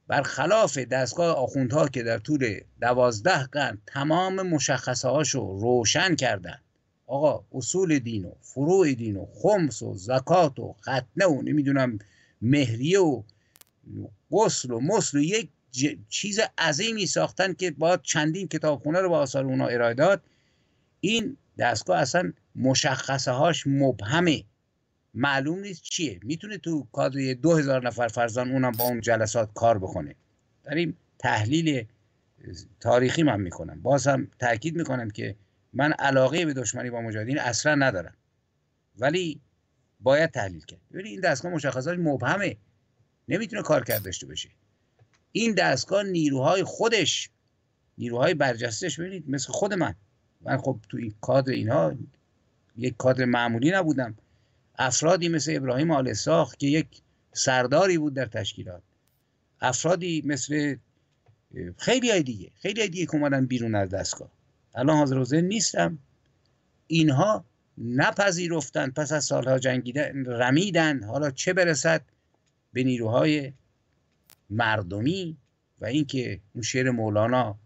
Speaker 2: برخلاف دستگاه آخوندها که در طول دوازده قرن تمام مشخصه هاشو روشن کردن آقا اصول دین و فروع دین و خمس و زکات و ختنه و نمیدونم مهریه و غسل و مسل و یک چیز عظیمی ساختن که با چندین کتابخونه رو با آثار اونا ارائه داد این دستگاه اصلا مشخصه هاش مبهمه معلوم نیست چیه میتونه تو کادر دو هزار نفر فرزان اونم با اون جلسات کار بکنه داریم یعنی تحلیل تاریخی من میکنم باز هم تاکید میکنم که من علاقه به دشمنی با مجاهدین اصلا ندارم ولی باید تحلیل کرد ببین این دستگاه مشخصات مبهمه نمیتونه کار کرد داشته باشه این دستگاه نیروهای خودش نیروهای برجستش ببینید مثل خود من من خب تو این کادر اینها یک کادر معمولی نبودم افرادی مثل ابراهیم آل ساخ که یک سرداری بود در تشکیلات افرادی مثل خیلی های دیگه خیلی های دیگه که اومدن بیرون از دستگاه الان حاضر روزه نیستم اینها نپذیرفتن پس از سالها جنگیدن رمیدن حالا چه برسد به نیروهای مردمی و اینکه اون شعر مولانا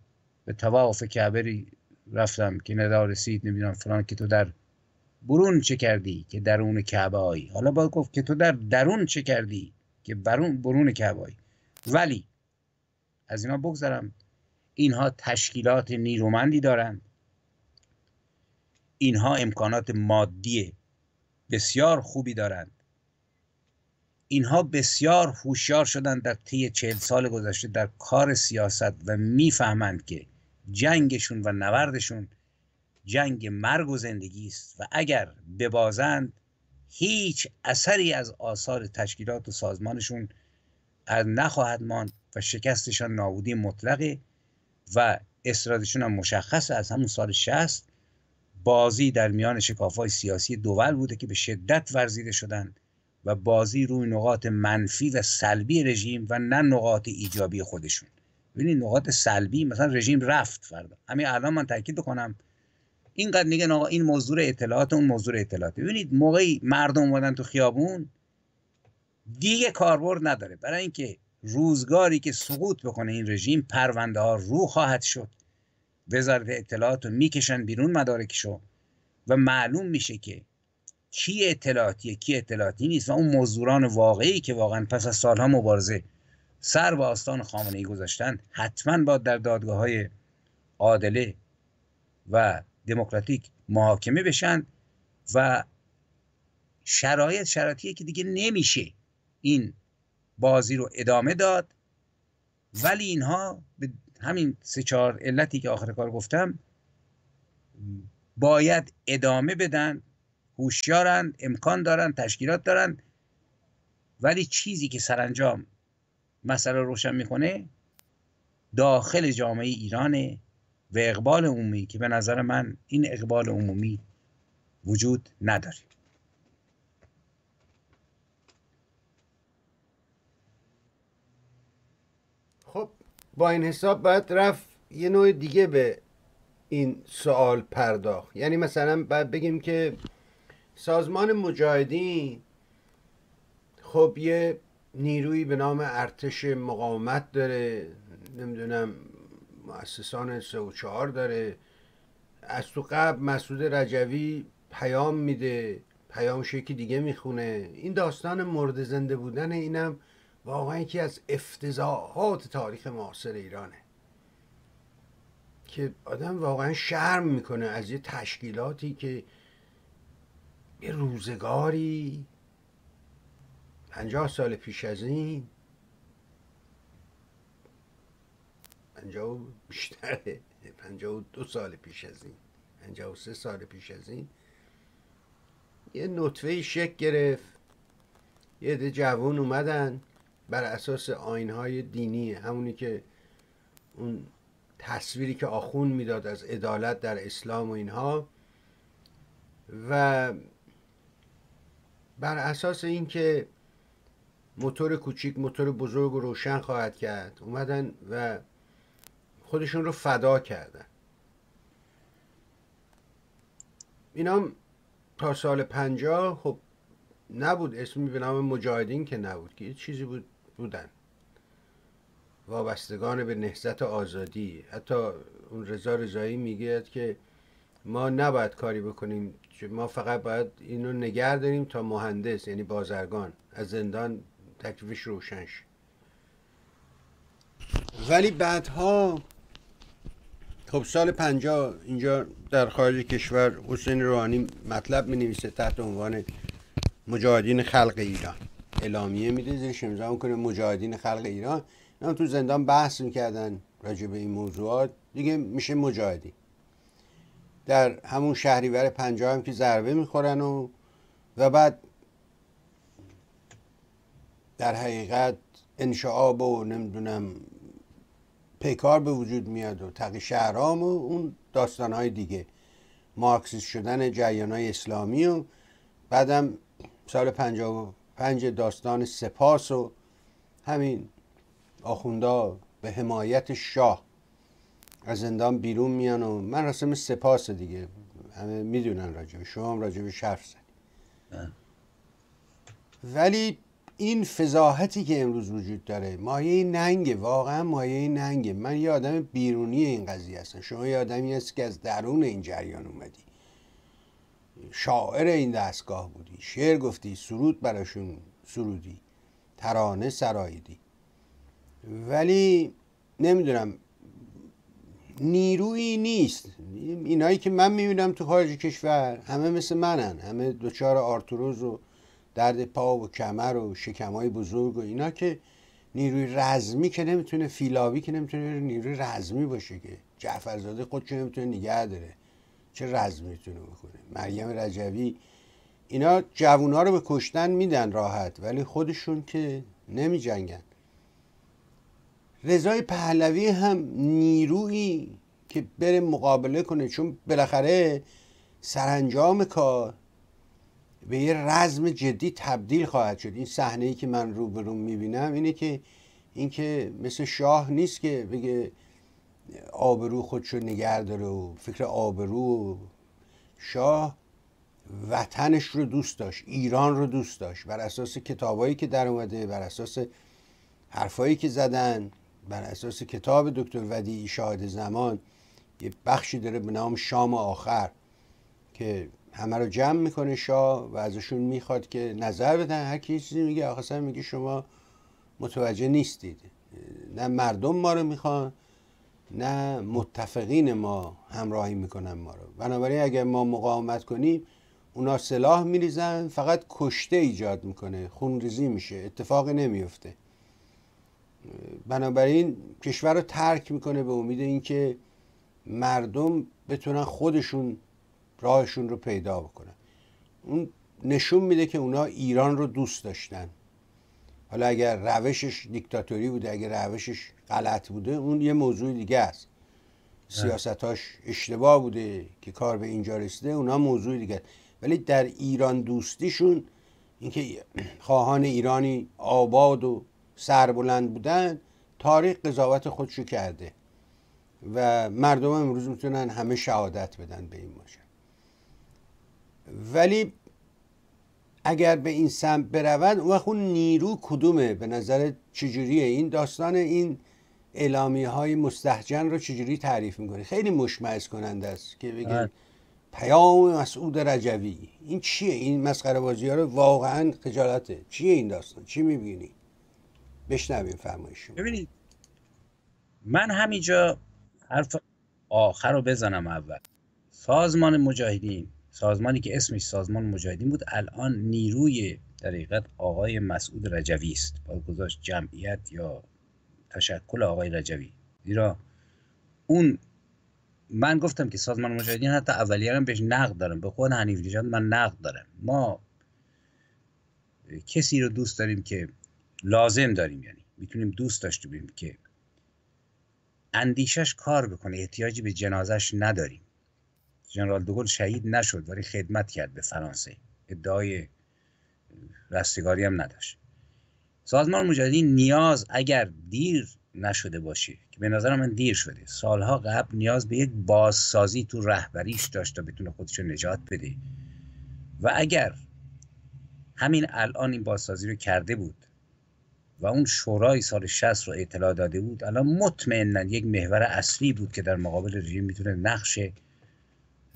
Speaker 2: به تواف کعبه رفتم که ندا رسید نمیدونم فلان که تو در برون چه کردی که درون کعبه حالا باید گفت که تو در درون چه کردی که برون برون کعبه ولی از اینا بگذارم اینها تشکیلات نیرومندی دارند اینها امکانات مادی بسیار خوبی دارند اینها بسیار هوشیار شدند در طی چهل سال گذشته در کار سیاست و میفهمند که جنگشون و نوردشون جنگ مرگ و زندگی است و اگر ببازند هیچ اثری از آثار تشکیلات و سازمانشون از نخواهد ماند و شکستشان نابودی مطلقه و استرادشون هم مشخص از همون سال شست بازی در میان های سیاسی دول بوده که به شدت ورزیده شدن و بازی روی نقاط منفی و سلبی رژیم و نه نقاط ایجابی خودشون ببینید نقاط سلبی مثلا رژیم رفت فردا همین الان من تاکید بکنم اینقدر میگن آقا این موضوع اطلاعات اون موضوع اطلاعات ببینید موقعی مردم اومدن تو خیابون دیگه کاربرد نداره برای اینکه روزگاری که سقوط بکنه این رژیم پرونده ها رو خواهد شد وزارت اطلاعات رو میکشن بیرون مدارکشو و معلوم میشه که کی اطلاعاتیه کی اطلاعاتی نیست و اون مزدوران واقعی که واقعا پس از سالها مبارزه سر به آستان خامنه ای گذاشتن حتما با در دادگاه های عادله و دموکراتیک محاکمه بشن و شرایط شرایطیه که دیگه نمیشه این بازی رو ادامه داد ولی اینها به همین سه چهار علتی که آخر کار گفتم باید ادامه بدن هوشیارند امکان دارند تشکیلات دارند ولی چیزی که سرانجام مسئله روشن میکنه داخل جامعه ایرانه و اقبال عمومی که به نظر من این اقبال عمومی وجود نداره
Speaker 1: خب با این حساب باید رفت یه نوع دیگه به این سوال پرداخت یعنی مثلا باید بگیم که سازمان مجاهدین خب یه نیروی به نام ارتش مقاومت داره نمیدونم مؤسسان سه و چهار داره از تو قبل مسعود رجوی پیام میده پیامش یکی دیگه میخونه این داستان مرد زنده بودن اینم واقعا یکی از افتضاحات تاریخ معاصر ایرانه که آدم واقعا شرم میکنه از یه تشکیلاتی که یه روزگاری پنجاه سال پیش از این پنجاه بیشتره دو سال پیش از این پنجاه سه سال پیش از این یه نطفه شک گرفت یه ده جوان اومدن بر اساس آینهای دینی همونی که اون تصویری که آخون میداد از عدالت در اسلام و اینها و بر اساس اینکه موتور کوچیک موتور بزرگ و روشن خواهد کرد اومدن و خودشون رو فدا کردن اینا تا سال پنجاه خب نبود اسمی به نام مجاهدین که نبود که چیزی بود بودن وابستگان به نهزت آزادی حتی اون رضا رضایی میگه که ما نباید کاری بکنیم ما فقط باید اینو نگه داریم تا مهندس یعنی بازرگان از زندان تکلیفش روشن ولی بعدها خب سال 50 اینجا در خارج کشور حسین روحانی مطلب می نویسه تحت عنوان مجاهدین خلق ایران اعلامیه میده شما امضا کنه مجاهدین خلق ایران اینا تو زندان بحث میکردن راجع به این موضوعات دیگه میشه مجاهدین در همون شهریور پنجاه هم که ضربه میخورن و و بعد در حقیقت انشعاب و نمیدونم پیکار به وجود میاد و تقی شهرام و اون های دیگه مارکسیست شدن جریان های اسلامی و بعدم سال 55 داستان سپاس و همین آخوندا به حمایت شاه از زندان بیرون میان و من رسم سپاس دیگه همه میدونن راجب شما هم راجب شرف بله. ولی این فضاحتی که امروز وجود داره مایه ننگه واقعا مایه ننگه من یه آدم بیرونی این قضیه هستم شما یه آدمی هستی که از درون این جریان اومدی شاعر این دستگاه بودی شعر گفتی سرود براشون سرودی ترانه سرایدی ولی نمیدونم نیرویی نیست اینایی که من میبینم تو خارج کشور همه مثل منن همه دچار آرتروز و درد پا و کمر و شکمای بزرگ و اینا که نیروی رزمی که نمیتونه فیلاوی که نمیتونه نیروی رزمی باشه که جعفرزاده خود که نمیتونه نگه داره چه رزمی میتونه بکنه مریم رجوی اینا جوونا رو به کشتن میدن راحت ولی خودشون که نمی جنگن رضای پهلوی هم نیرویی که بره مقابله کنه چون بالاخره سرانجام کار به یه رزم جدی تبدیل خواهد شد این صحنه ای که من روبرو میبینم اینه که اینکه مثل شاه نیست که بگه آبرو خودشو نگر داره و فکر آبرو شاه وطنش رو دوست داشت ایران رو دوست داشت بر اساس کتابایی که در اومده بر اساس حرفایی که زدن بر اساس کتاب دکتر ودی شاهد زمان یه بخشی داره به نام شام آخر که همه رو جمع میکنه شاه و ازشون میخواد که نظر بدن هر کی چیزی میگه آخه میگه شما متوجه نیستید نه مردم ما رو میخوان نه متفقین ما همراهی میکنن ما رو بنابراین اگر ما مقاومت کنیم اونا سلاح میریزن فقط کشته ایجاد میکنه ریزی میشه اتفاق نمیفته بنابراین کشور رو ترک میکنه به امید اینکه مردم بتونن خودشون راهشون رو پیدا بکنن اون نشون میده که اونا ایران رو دوست داشتن حالا اگر روشش دیکتاتوری بوده اگر روشش غلط بوده اون یه موضوع دیگه است سیاستاش اشتباه بوده که کار به اینجا رسیده اونا موضوع دیگه ولی در ایران دوستیشون اینکه خواهان ایرانی آباد و سربلند بودن تاریخ قضاوت خودشو کرده و مردم امروز میتونن همه شهادت بدن به این ماجرا ولی اگر به این سمت برود و اون نیرو کدومه به نظر چجوریه این داستان این اعلامی های مستحجن رو چجوری تعریف میکنه خیلی مشمعز کننده است که بگی بله. پیام مسعود رجوی این چیه این مسخره بازی ها رو واقعا خجالته چیه این داستان چی میبینی بشنویم شما ببینید
Speaker 2: من همینجا حرف آخر رو بزنم اول سازمان مجاهدین سازمانی که اسمش سازمان مجاهدین بود الان نیروی در آقای مسعود رجوی است با گذاشت جمعیت یا تشکل آقای رجوی زیرا اون من گفتم که سازمان مجاهدین حتی اولیه بهش نقد دارم به خود حنیف نژاد من نقد دارم ما کسی رو دوست داریم که لازم داریم یعنی میتونیم دوست داشته بیم که اندیشش کار بکنه احتیاجی به جنازش نداریم جنرال دوگل شهید نشد ولی خدمت کرد به فرانسه ادعای رستگاری هم نداشت سازمان مجاهدین نیاز اگر دیر نشده باشه که به نظر من دیر شده سالها قبل نیاز به یک بازسازی تو رهبریش داشت تا بتونه خودش رو نجات بده و اگر همین الان این بازسازی رو کرده بود و اون شورای سال 60 رو اطلاع داده بود الان مطمئنا یک محور اصلی بود که در مقابل رژیم میتونه نقش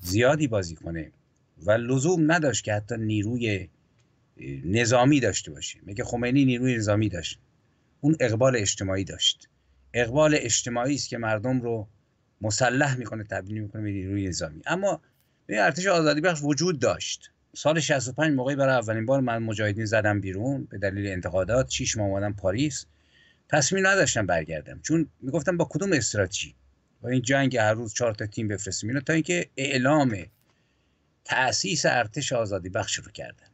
Speaker 2: زیادی بازی کنه و لزوم نداشت که حتی نیروی نظامی داشته باشه میگه خمینی نیروی نظامی داشت اون اقبال اجتماعی داشت اقبال اجتماعی است که مردم رو مسلح میکنه تبدیل میکنه به نیروی نظامی اما این ارتش آزادی بخش وجود داشت سال 65 موقعی برای اولین بار من مجاهدین زدم بیرون به دلیل انتقادات چیش ماه پاریس تصمیم نداشتم برگردم چون میگفتم با کدوم استراتژی این جنگ هر روز چهار تا تیم بفرستیم اینا تا اینکه اعلام تأسیس ارتش آزادی بخش رو کردن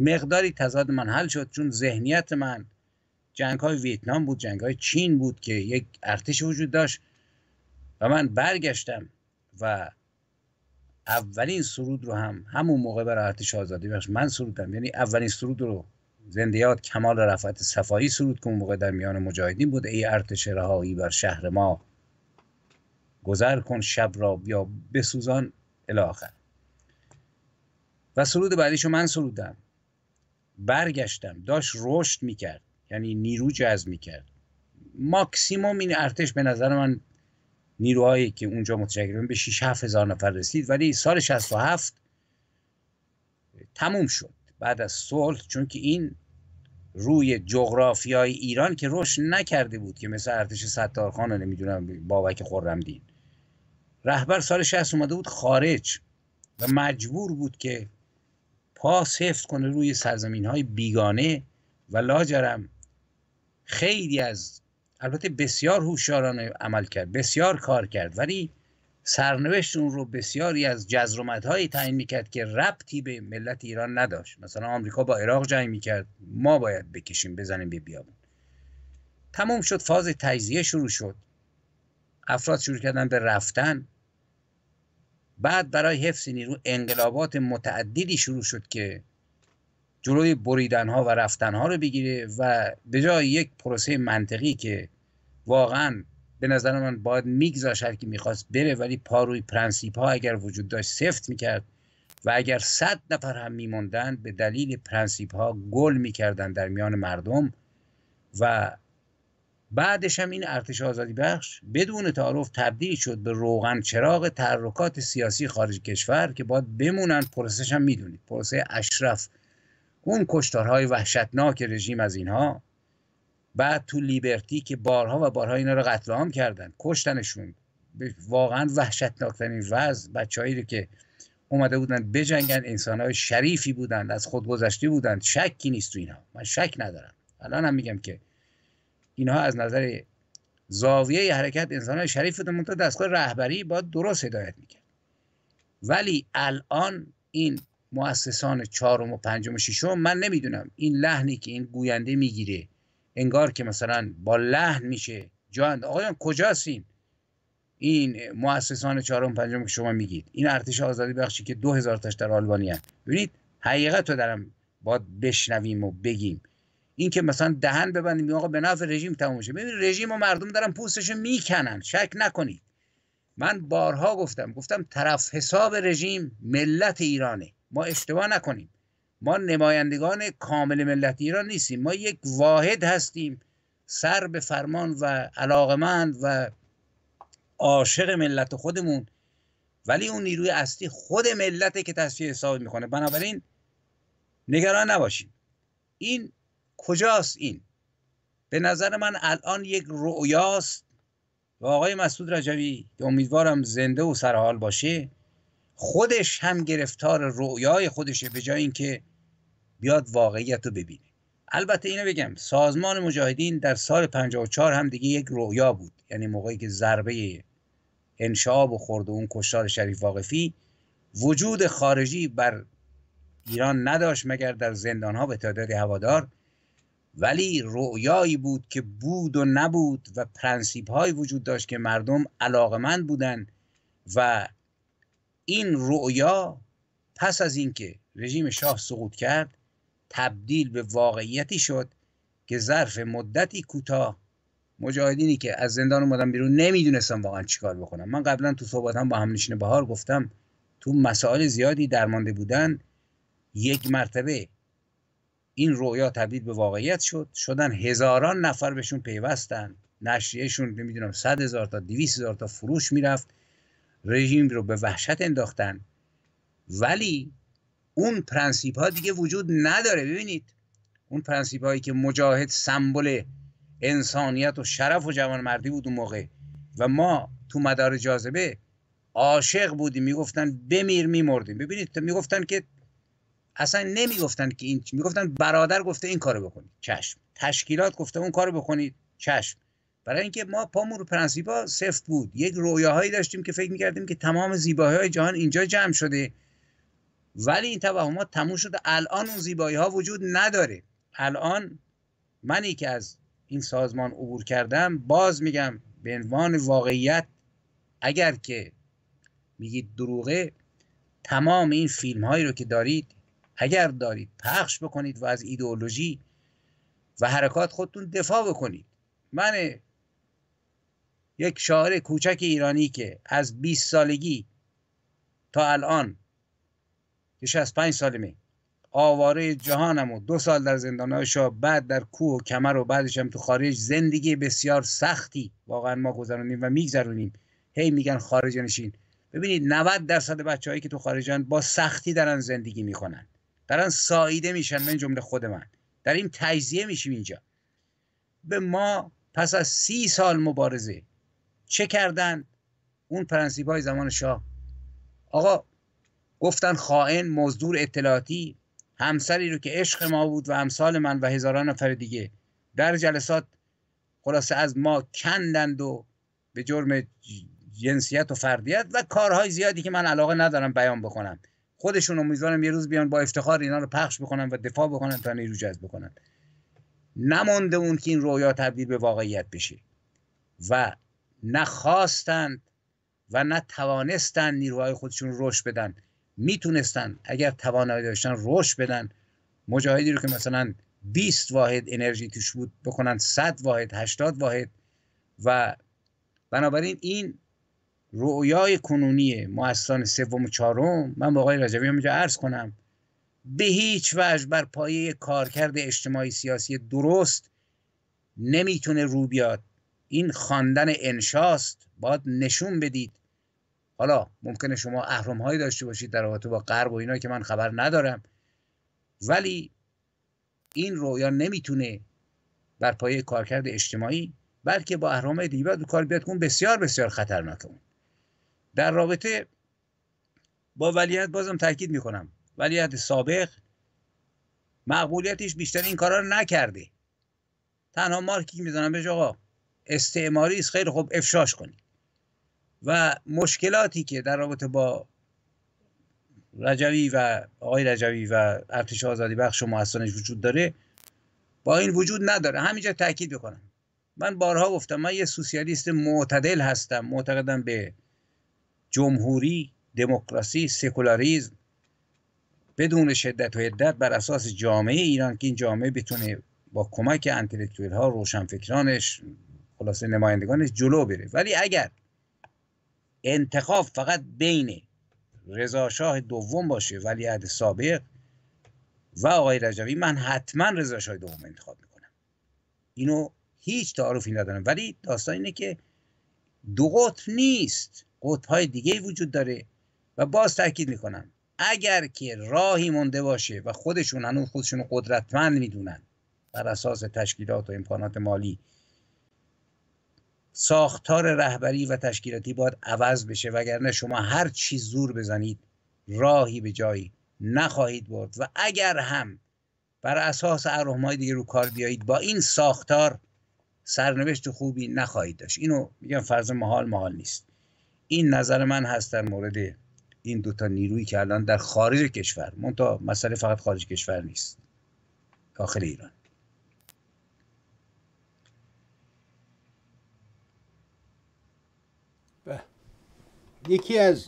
Speaker 2: مقداری تضاد من حل شد چون ذهنیت من جنگ های ویتنام بود جنگ های چین بود که یک ارتش وجود داشت و من برگشتم و اولین سرود رو هم همون موقع برای ارتش آزادی بخش من سرودم یعنی اولین سرود رو زنده یاد کمال رفعت صفایی سرود که اون موقع در میان مجاهدین بود ای ارتش رهایی بر شهر ما گذر کن شب را یا بسوزان الاخر و سرود بعدیشو من سرودم برگشتم داشت رشد میکرد یعنی نیرو جذب میکرد ماکسیموم این ارتش به نظر من نیروهایی که اونجا متشکل به 6 هزار نفر رسید ولی سال 67 تموم شد بعد از صلح چون که این روی جغرافیای ایران که رشد نکرده بود که مثل ارتش ستارخان و نمیدونم بابک دید رهبر سال 60 اومده بود خارج و مجبور بود که پاس حفظ کنه روی سرزمین های بیگانه و لاجرم خیلی از البته بسیار هوشیارانه عمل کرد بسیار کار کرد ولی سرنوشت اون رو بسیاری از هایی تعیین میکرد که ربطی به ملت ایران نداشت مثلا آمریکا با عراق جنگ میکرد ما باید بکشیم بزنیم به بیابون تمام شد فاز تجزیه شروع شد افراد شروع کردن به رفتن بعد برای حفظ نیرو انقلابات متعددی شروع شد که جلوی بریدن ها و رفتن ها رو بگیره و به جای یک پروسه منطقی که واقعا به نظر من باید میگذاشت که میخواست بره ولی پاروی پرنسیپ ها اگر وجود داشت سفت میکرد و اگر صد نفر هم میموندن به دلیل پرنسیپ ها گل میکردن در میان مردم و بعدش هم این ارتش آزادی بخش بدون تعارف تبدیل شد به روغن چراغ تحرکات سیاسی خارج کشور که باید بمونن پروسش هم میدونید پروسه اشرف اون کشتارهای وحشتناک رژیم از اینها بعد تو لیبرتی که بارها و بارها اینا رو قتل عام کردن کشتنشون واقعا وحشتناکترین وضع بچه‌ای رو که اومده بودن بجنگن انسانهای شریفی بودن از خودگذشته بودن شکی نیست تو اینها من شک ندارم الان هم میگم که اینها از نظر زاویه حرکت انسان شریف بودن منطقه دستگاه رهبری باید درست هدایت میکرد ولی الان این مؤسسان چهارم و پنجم و ششم من نمیدونم این لحنی که این گوینده میگیره انگار که مثلا با لحن میشه جان آقایان کجاستین این مؤسسان چهارم پنجم که شما میگید این ارتش آزادی بخشی که دو هزار تاش در آلبانی هست ببینید حقیقت رو دارم باید بشنویم و بگیم این که مثلا دهن ببندیم آقا به نفع رژیم تموم شه ببین رژیم و مردم دارن پوستشو میکنن شک نکنید من بارها گفتم گفتم طرف حساب رژیم ملت ایرانه ما اشتباه نکنیم ما نمایندگان کامل ملت ایران نیستیم ما یک واحد هستیم سر به فرمان و علاقمند و عاشق ملت خودمون ولی اون نیروی اصلی خود ملته که تصفیه حساب میکنه بنابراین نگران نباشیم این کجاست این به نظر من الان یک رؤیاست و آقای مسعود رجوی امیدوارم زنده و سرحال باشه خودش هم گرفتار رؤیای خودشه به جای اینکه بیاد واقعیت رو ببینه البته اینو بگم سازمان مجاهدین در سال 54 هم دیگه یک رؤیا بود یعنی موقعی که ضربه انشاب و خورد و اون کشتار شریف واقفی وجود خارجی بر ایران نداشت مگر در زندان ها به تعداد هوادار ولی رویایی بود که بود و نبود و پرنسیب های وجود داشت که مردم علاقمند بودن و این رویا پس از اینکه رژیم شاه سقوط کرد تبدیل به واقعیتی شد که ظرف مدتی کوتاه مجاهدینی که از زندان اومدن بیرون نمیدونستم واقعا چیکار بکنم من قبلا تو صحبت هم با همنشین بهار گفتم تو مسائل زیادی درمانده بودن یک مرتبه این رویا تبدیل به واقعیت شد شدن هزاران نفر بهشون پیوستن نشریهشون نمیدونم صد هزار تا دویست هزار تا فروش میرفت رژیم رو به وحشت انداختن ولی اون پرنسیپ ها دیگه وجود نداره ببینید اون پرنسیپ هایی که مجاهد سمبل انسانیت و شرف و جوانمردی بود اون موقع و ما تو مدار جاذبه عاشق بودیم میگفتن بمیر میمردیم ببینید میگفتن که اصلا نمیگفتن که این میگفتن برادر گفته این کارو بکنید چشم تشکیلات گفته اون کارو بکنید چشم برای اینکه ما پامور رو پرنسیپا صفر بود یک رویاهایی داشتیم که فکر میکردیم که تمام زیبایی های جهان اینجا جمع شده ولی این توهمات تموم شده الان اون زیبایی ها وجود نداره الان منی که از این سازمان عبور کردم باز میگم به عنوان واقعیت اگر که میگید دروغه تمام این فیلم هایی رو که دارید اگر دارید پخش بکنید و از ایدئولوژی و حرکات خودتون دفاع بکنید من یک شاعر کوچک ایرانی که از 20 سالگی تا الان که 65 سالمه آواره جهانم و دو سال در زندان بعد در کوه و کمر و بعدش هم تو خارج زندگی بسیار سختی واقعا ما گذرانیم و میگذرونیم هی میگن خارج نشین ببینید 90 درصد بچههایی که تو خارجان با سختی دارن زندگی میکنن دارن ساییده میشن من جمله خود من در این تجزیه میشیم اینجا به ما پس از سی سال مبارزه چه کردن اون پرنسیب های زمان شاه آقا گفتن خائن مزدور اطلاعاتی همسری رو که عشق ما بود و همسال من و هزاران نفر دیگه در جلسات خلاصه از ما کندند و به جرم جنسیت و فردیت و کارهای زیادی که من علاقه ندارم بیان بکنم خودشون امیدوارم یه روز بیان با افتخار اینا رو پخش بکنن و دفاع بکنن تا نیرو جذب بکنن نمانده اون که این رویا تبدیل به واقعیت بشه و نخواستند و نه توانستند نیروهای خودشون رشد بدن میتونستن اگر توانایی داشتن رشد بدن مجاهدی رو که مثلا 20 واحد انرژی توش بود بکنن 100 واحد 80 واحد و بنابراین این رویای کنونی مؤسسان سوم و چهارم من با آقای رجبی هم عرض کنم به هیچ وجه بر پایه کارکرد اجتماعی سیاسی درست نمیتونه رو بیاد این خواندن انشاست باید نشون بدید حالا ممکنه شما احرام هایی داشته باشید در رابطه با غرب و اینا که من خبر ندارم ولی این رویا نمیتونه بر پایه کارکرد اجتماعی بلکه با اهرام دیگه باید کار بیاد کن بسیار بسیار خطرناکه در رابطه با ولیت بازم تاکید میکنم ولیت سابق مقبولیتش بیشتر این کارا رو نکرده تنها مارکی که میزنم بهش آقا استعماری است خیلی خوب افشاش کنید و مشکلاتی که در رابطه با رجوی و آقای رجوی و ارتش آزادی بخش و محسنش وجود داره با این وجود نداره همینجا تاکید بکنم من بارها گفتم من یه سوسیالیست معتدل هستم معتقدم به جمهوری دموکراسی سکولاریزم بدون شدت و عدت بر اساس جامعه ایران که این جامعه بتونه با کمک انتلیکتویل ها روشنفکرانش خلاصه نمایندگانش جلو بره ولی اگر انتخاب فقط بین رضا شاه دوم باشه ولی عهد سابق و آقای رجوی من حتما رضا شاه دوم انتخاب میکنم اینو هیچ تعارفی ندارم ولی داستان اینه که دو نیست های دیگه وجود داره و باز تاکید میکنم اگر که راهی مونده باشه و خودشون هنوز خودشون قدرتمند میدونن بر اساس تشکیلات و امکانات مالی ساختار رهبری و تشکیلاتی باید عوض بشه وگرنه شما هر چی زور بزنید راهی به جایی نخواهید برد و اگر هم بر اساس ارهمای دیگه رو کار بیایید با این ساختار سرنوشت خوبی نخواهید داشت اینو میگم فرض محال محال نیست این نظر من هست در مورد این دوتا نیرویی که الان در خارج کشور منتها مسئله فقط خارج کشور نیست داخل ایران
Speaker 1: بله. یکی از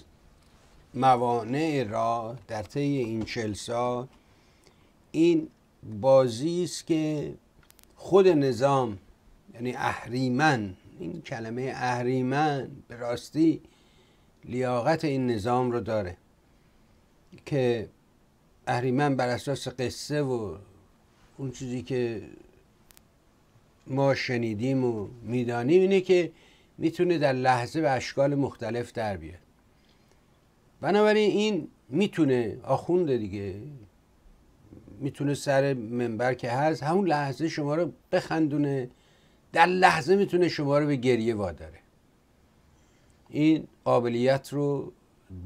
Speaker 1: موانع را در طی این چل سال این بازی است که خود نظام یعنی اهریمن این کلمه اهریمن به راستی لیاقت این نظام رو داره که اهریمن بر اساس قصه و اون چیزی که ما شنیدیم و میدانیم اینه که میتونه در لحظه به اشکال مختلف در بیاد بنابراین این میتونه آخونده دیگه میتونه سر منبر که هست همون لحظه شما رو بخندونه در لحظه میتونه شما رو به گریه واداره این قابلیت رو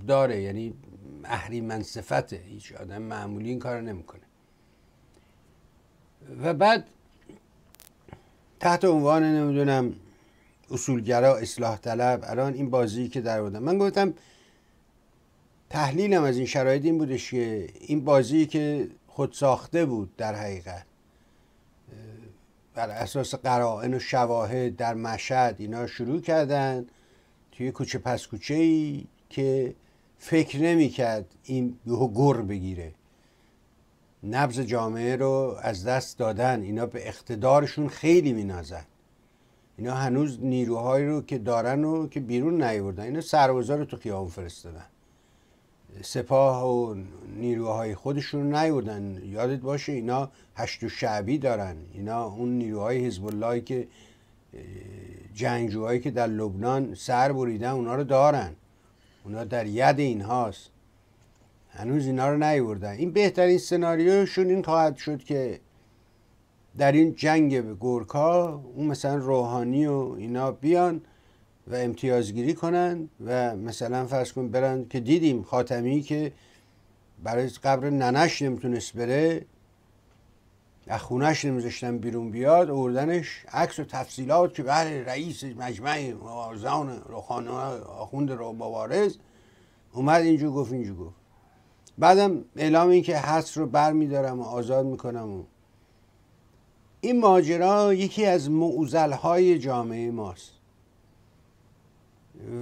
Speaker 1: داره یعنی اهریمن صفته هیچ آدم معمولی این کار نمیکنه و بعد تحت عنوان نمیدونم اصولگرا اصلاح طلب الان این بازی که در بودم من گفتم تحلیلم از این شرایط این بودش که این بازی که خود ساخته بود در حقیقت بر اساس قرائن و شواهد در مشهد اینا شروع کردن توی کوچه پس کوچه ای که فکر نمی کرد این یهو گر بگیره نبز جامعه رو از دست دادن اینا به اقتدارشون خیلی مینازن اینا هنوز نیروهایی رو که دارن و که بیرون نیوردن اینا سربازا رو تو خیابون فرستادن سپاه و نیروهای خودشون رو نیوردن یادت باشه اینا هشت و شعبی دارن اینا اون نیروهای حزب اللهی که جنگجوهایی که در لبنان سر بریدن اونا رو دارن اونا در ید اینهاست هنوز اینا رو نیوردن این بهترین سناریوشون این خواهد شد که در این جنگ به گورکا اون مثلا روحانی و اینا بیان و امتیازگیری کنن و مثلا فرض کن برن که دیدیم خاتمی که برای قبر ننش نمیتونست بره خونش نمیذاشتن بیرون بیاد اوردنش عکس و تفصیلات که بله رئیس مجمع رو روخانه آخوند رو باوارز اومد اینجور گفت اینجور گفت بعدم اعلام این که رو بر میدارم و آزاد میکنم و این ماجرا یکی از های جامعه ماست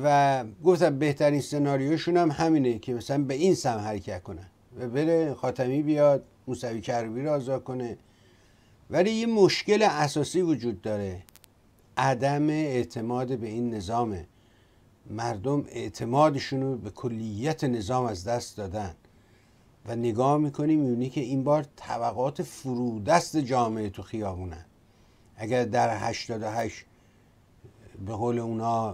Speaker 1: و گفتم بهترین سناریوشون هم همینه که مثلا به این سم حرکت کنن و بره خاتمی بیاد موسوی کربی رو آزاد کنه ولی یه مشکل اساسی وجود داره عدم اعتماد به این نظامه مردم اعتمادشون رو به کلیت نظام از دست دادن و نگاه میکنیم میبینی که این بار طبقات فرودست جامعه تو خیابونن اگر در 88 به قول اونا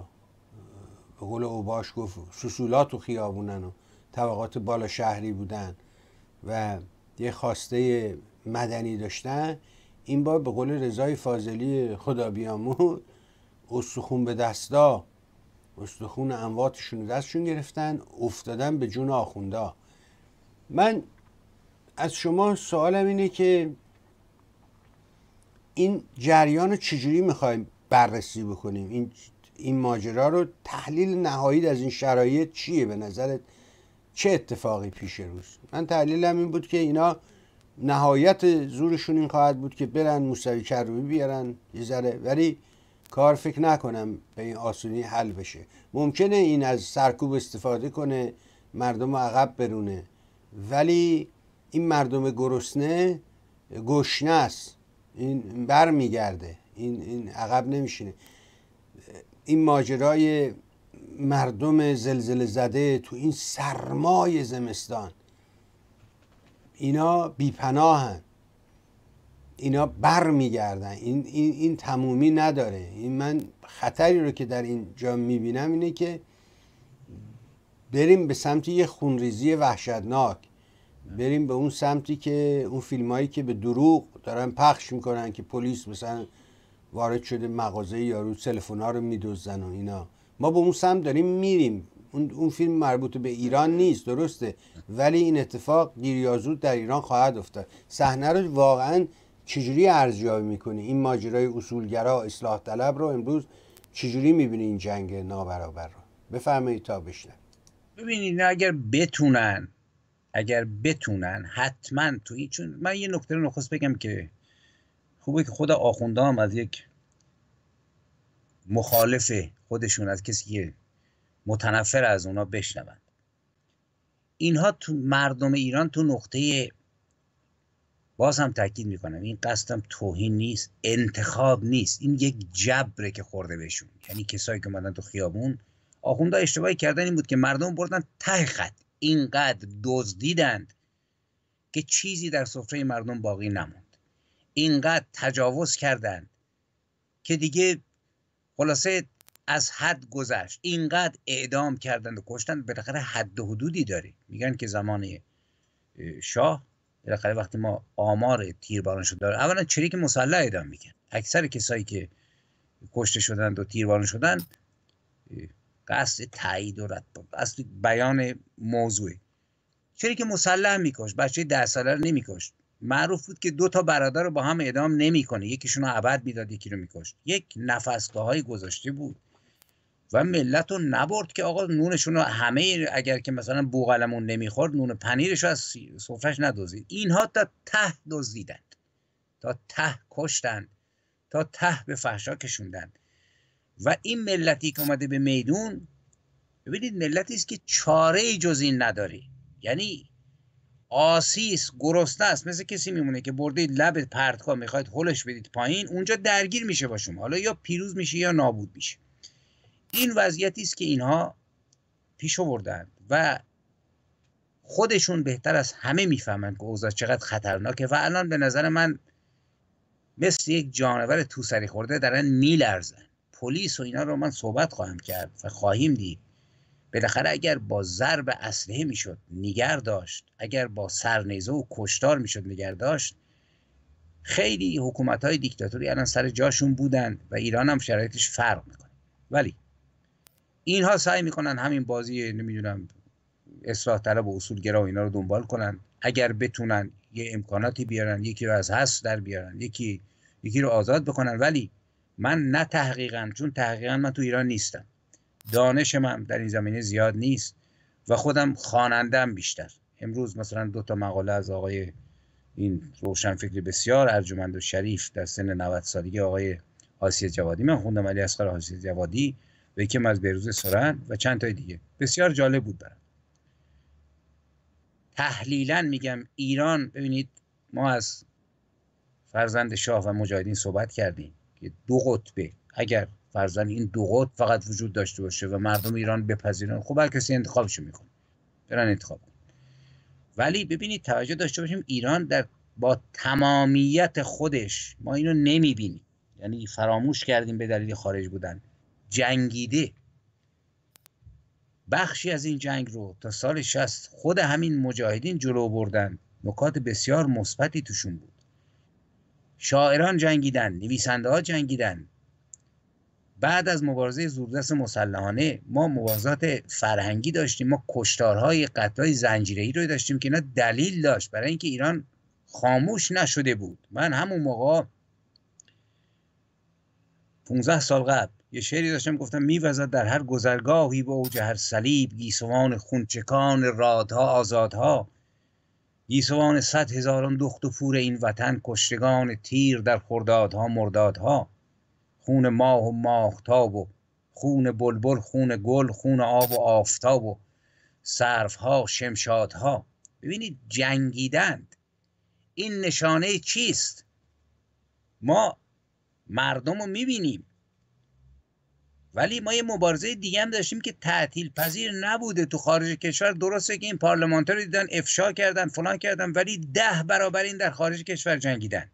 Speaker 1: به قول اوباش گفت سسولا تو خیابونن و طبقات بالا شهری بودن و یه خواسته مدنی داشتن این بار به قول رضای فاضلی خدا بیامون استخون به دستا استخون امواتشون دستشون گرفتن افتادن به جون آخوندا من از شما سوالم اینه که این جریان رو چجوری میخوایم بررسی بکنیم این این ماجرا رو تحلیل نهایی از این شرایط چیه به نظرت چه اتفاقی پیش روز من تحلیلم این بود که اینا نهایت زورشون این خواهد بود که برن موسوی کروبی بیارن یه ذره ولی کار فکر نکنم به این آسونی حل بشه ممکنه این از سرکوب استفاده کنه مردم عقب برونه ولی این مردم گرسنه گشنه است این بر میگرده این, این عقب نمیشینه این ماجرای مردم زلزله زده تو این سرمای زمستان اینا بیپناهن اینا بر میگردن این, این, این تمومی نداره این من خطری رو که در اینجا میبینم اینه که بریم به سمت یه خونریزی وحشتناک بریم به اون سمتی که اون فیلم هایی که به دروغ دارن پخش میکنن که پلیس مثلا وارد شده مغازه یارو تلفن ها رو میدوزن و اینا ما به اون سمت داریم میریم اون اون فیلم مربوط به ایران نیست درسته ولی این اتفاق دیر در ایران خواهد افتاد صحنه رو واقعا چجوری ارزیابی میکنی این ماجرای اصولگرا اصلاح طلب رو امروز چجوری میبینی این جنگ نابرابر رو بفرمایید تا بشنم ببینید اگر بتونن اگر بتونن حتما تو این چون من
Speaker 2: یه نکته رو نخست بگم که خوبه که خود آخونده از یک مخالف خودشون از کسی متنفر از اونا بشنوند اینها تو مردم ایران تو نقطه باز هم تاکید میکنم این قصدم توهین نیست انتخاب نیست این یک جبره که خورده بهشون یعنی کسایی که اومدن تو خیابون آخونده اشتباهی کردن این بود که مردم بردن ته خط اینقدر دزدیدند که چیزی در سفره مردم باقی نموند اینقدر تجاوز کردند که دیگه خلاصه از حد گذشت اینقدر اعدام کردند و کشتن بالاخره حد و حدودی داره میگن که زمان شاه بالاخره وقتی ما آمار تیرباران شده داره اولا چریک مسلح اعدام میکن اکثر کسایی که کشته شدند و تیرباران شدن قصد تایید و رد قصد بیان موضوع چریک مسلح میکش بچه ده ساله رو نمیکش معروف بود که دو تا برادر رو با هم اعدام نمیکنه یکیشون رو عبد میداد یکی رو میکشت یک نفسگاه های گذاشته بود و ملت رو نبرد که آقا نونشون رو همه اگر که مثلا بوغلمون نمیخورد نون پنیرش رو از سفرش ندازید اینها تا ته دزدیدند تا ته کشتند تا ته به فحشا کشوندند و این ملتی که اومده به میدون ببینید ملتی است که چاره جز این نداری یعنی آسیس گرسنه است مثل کسی میمونه که برده لب پردکا میخواید هلش بدید پایین اونجا درگیر میشه با شما حالا یا پیروز میشه یا نابود میشه این وضعیتی است که اینها پیش آوردند و خودشون بهتر از همه میفهمند که اوضاع چقدر خطرناکه و الان به نظر من مثل یک جانور توسری خورده دارن میلرزن پلیس و اینا رو من صحبت خواهم کرد و خواهیم دید بالاخره اگر با ضرب اسلحه میشد نگر داشت اگر با سرنیزه و کشتار میشد نگر داشت خیلی حکومت های دیکتاتوری الان سر جاشون بودن و ایران هم شرایطش فرق میکنه ولی اینها سعی میکنن همین بازی نمیدونم اصلاح طلب و اصولگرا و اینا رو دنبال کنن اگر بتونن یه امکاناتی بیارن یکی رو از هست در بیارن یکی یکی رو آزاد بکنن ولی من نه تحقیقا چون تحقیقا من تو ایران نیستم دانش من در این زمینه زیاد نیست و خودم خوانندم بیشتر امروز مثلا دو تا مقاله از آقای این روشن فکری بسیار ارجمند و شریف در سن 90 سالگی آقای آسیه جوادی من خوندم علی اصغر آسیه جوادی و از بیروز سرن و چند تای دیگه بسیار جالب بود برم تحلیلا میگم ایران ببینید ما از فرزند شاه و مجاهدین صحبت کردیم که دو قطبه اگر فرزند این دو قطب فقط وجود داشته باشه و مردم ایران بپذیرن خب هر کسی انتخابش میکنه برن انتخاب ولی ببینید توجه داشته باشیم ایران در با تمامیت خودش ما اینو نمیبینیم یعنی فراموش کردیم به دلیل خارج بودن جنگیده بخشی از این جنگ رو تا سال شست خود همین مجاهدین جلو بردن نکات بسیار مثبتی توشون بود شاعران جنگیدن نویسنده ها جنگیدن بعد از مبارزه زوردست مسلحانه ما مبارزات فرهنگی داشتیم ما کشتارهای قتلای زنجیره‌ای رو داشتیم که اینا دلیل داشت برای اینکه ایران خاموش نشده بود من همون موقع 15 سال قبل یه شعری داشتم گفتم میوزد در هر گذرگاهی به اوج هر صلیب گیسوان خونچکان رادها آزادها گیسوان صد هزاران دخت و فور این وطن کشتگان تیر در خردادها مردادها خون ماه و ماهتاب و خون بلبل خون گل خون آب و آفتاب و صرفها شمشادها ببینید جنگیدند این نشانه چیست ما مردم رو میبینیم ولی ما یه مبارزه دیگه هم داشتیم که تعطیل پذیر نبوده تو خارج کشور درسته که این رو دیدن افشا کردن فلان کردن ولی ده برابر این در خارج کشور جنگیدن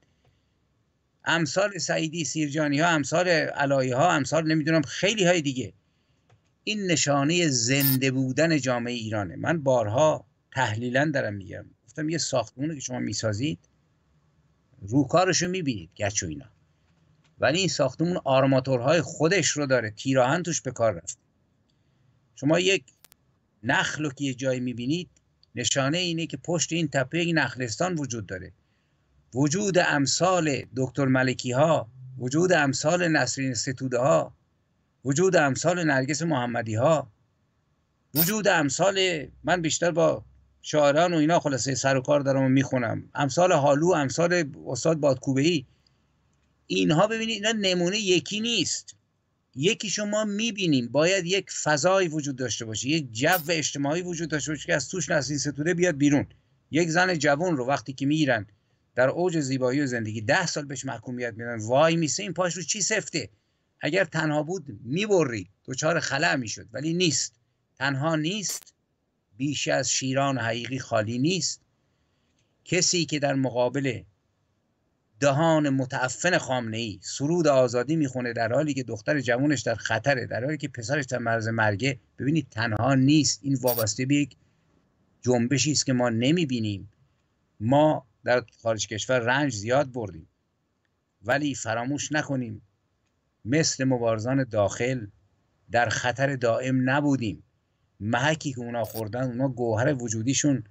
Speaker 2: امثال سعیدی سیرجانی ها امثال علایی ها امثال نمیدونم خیلی های دیگه این نشانه زنده بودن جامعه ایرانه من بارها تحلیلا دارم میگم گفتم یه ساختمون که شما میسازید روکارشو میبینید گچ و اینا ولی این ساختمون آرماتورهای خودش رو داره تیراهن توش به کار رفت شما یک نخل رو که یه جایی میبینید نشانه اینه که پشت این تپه این نخلستان وجود داره وجود امثال دکتر ملکی ها وجود امثال نسرین ستوده ها وجود امثال نرگس محمدی ها وجود امثال من بیشتر با شاعران و اینا خلاصه سر و کار دارم و میخونم امثال حالو امثال استاد بادکوبه ای اینها ببینید اینا نمونه یکی نیست یکی شما میبینیم باید یک فضایی وجود داشته باشه یک جو اجتماعی وجود داشته باشه که از توش نسلین ستوده بیاد بیرون یک زن جوان رو وقتی که میرن در اوج زیبایی و زندگی ده سال بهش محکومیت میدن وای میسه این پاش رو چی سفته اگر تنها بود میبرید دچار خلع میشد ولی نیست تنها نیست بیش از شیران حقیقی خالی نیست کسی که در مقابل دهان متعفن خامنه ای سرود آزادی میخونه در حالی که دختر جوانش در خطره در حالی که پسرش در مرز مرگه ببینید تنها نیست این وابسته به یک جنبشی است که ما نمیبینیم ما در خارج کشور رنج زیاد بردیم ولی فراموش نکنیم مثل مبارزان داخل در خطر دائم نبودیم محکی که اونا خوردن اونا گوهر وجودیشون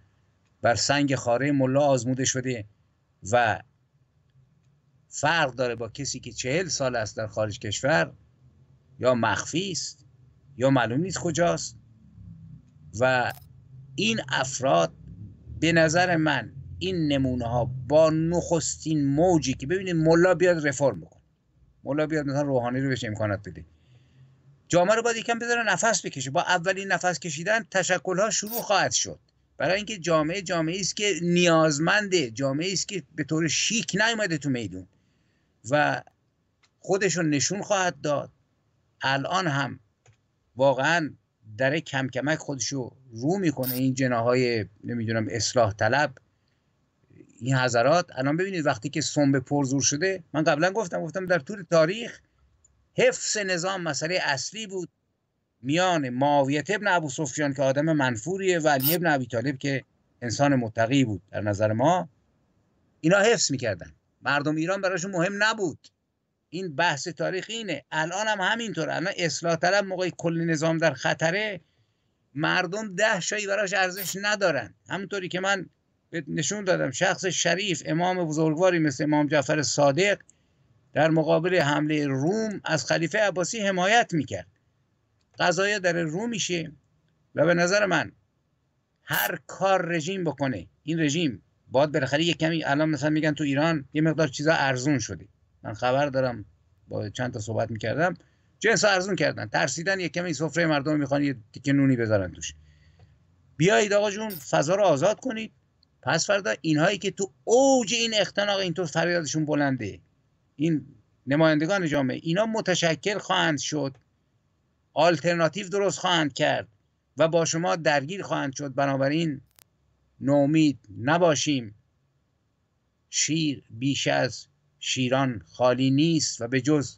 Speaker 2: بر سنگ خاره ملا آزموده شده و فرق داره با کسی که چهل سال است در خارج کشور یا مخفی است یا معلوم نیست کجاست و این افراد به نظر من این نمونه ها با نخستین موجی که ببینید ملا بیاد رفرم بکن ملا بیاد مثلا روحانی رو بهش امکانات بده جامعه رو باید یکم بذاره نفس بکشه با اولین نفس کشیدن تشکل ها شروع خواهد شد برای اینکه جامعه جامعه است که نیازمنده جامعه است که به طور شیک نیومده تو میدون و خودشون نشون خواهد داد الان هم واقعا در کم کمک خودشو رو میکنه این جناهای نمیدونم اصلاح طلب این حضرات الان ببینید وقتی که سنبه پرزور شده من قبلا گفتم گفتم در طول تاریخ حفظ نظام مسئله اصلی بود میان معاویت ابن ابو سفیان که آدم منفوریه و علی ابن طالب که انسان متقی بود در نظر ما اینا حفظ میکردن مردم ایران براشون مهم نبود این بحث تاریخ اینه الان هم همینطوره الان اصلاح طلب موقعی کل نظام در خطره مردم ده شایی براش ارزش ندارن همونطوری که من نشون دادم شخص شریف امام بزرگواری مثل امام جعفر صادق در مقابل حمله روم از خلیفه عباسی حمایت میکرد قضایه در روم میشه و به نظر من هر کار رژیم بکنه این رژیم باید بالاخره یه کمی الان مثلا میگن تو ایران یه مقدار چیزا ارزون شده من خبر دارم با چند تا صحبت میکردم جنس ارزون کردن ترسیدن یه کمی سفره مردم میخوان یه تیکه نونی بذارن توش بیایید آقا جون فضا رو آزاد کنید پس فردا اینهایی که تو اوج این اختناق اینطور فریادشون بلنده این نمایندگان جامعه اینا متشکل خواهند شد آلترناتیو درست خواهند کرد و با شما درگیر خواهند شد بنابراین نومید نباشیم شیر بیش از شیران خالی نیست و به جز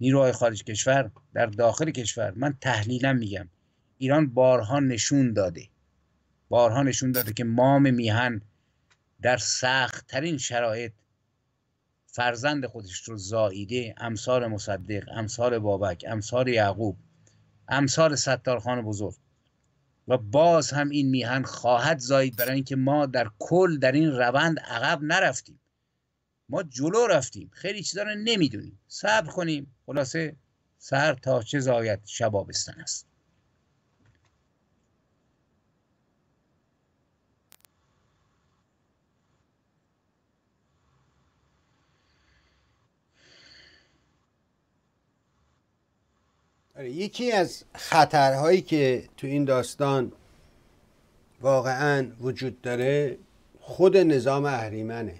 Speaker 2: نیروهای خارج کشور در داخل کشور من تحلیلم میگم ایران بارها نشون داده بارها نشون داده که مام میهن در سخت ترین شرایط فرزند خودش رو زاییده امثال مصدق امثال بابک امثال یعقوب امثال ستارخان بزرگ و باز هم این میهن خواهد زایید برای اینکه ما در کل در این روند عقب نرفتیم ما جلو رفتیم خیلی چیزا رو نمیدونیم صبر کنیم خلاصه سر تا چه زاید شبابستن است
Speaker 1: آره، یکی از خطرهایی که تو این داستان واقعا وجود داره خود نظام اهریمنه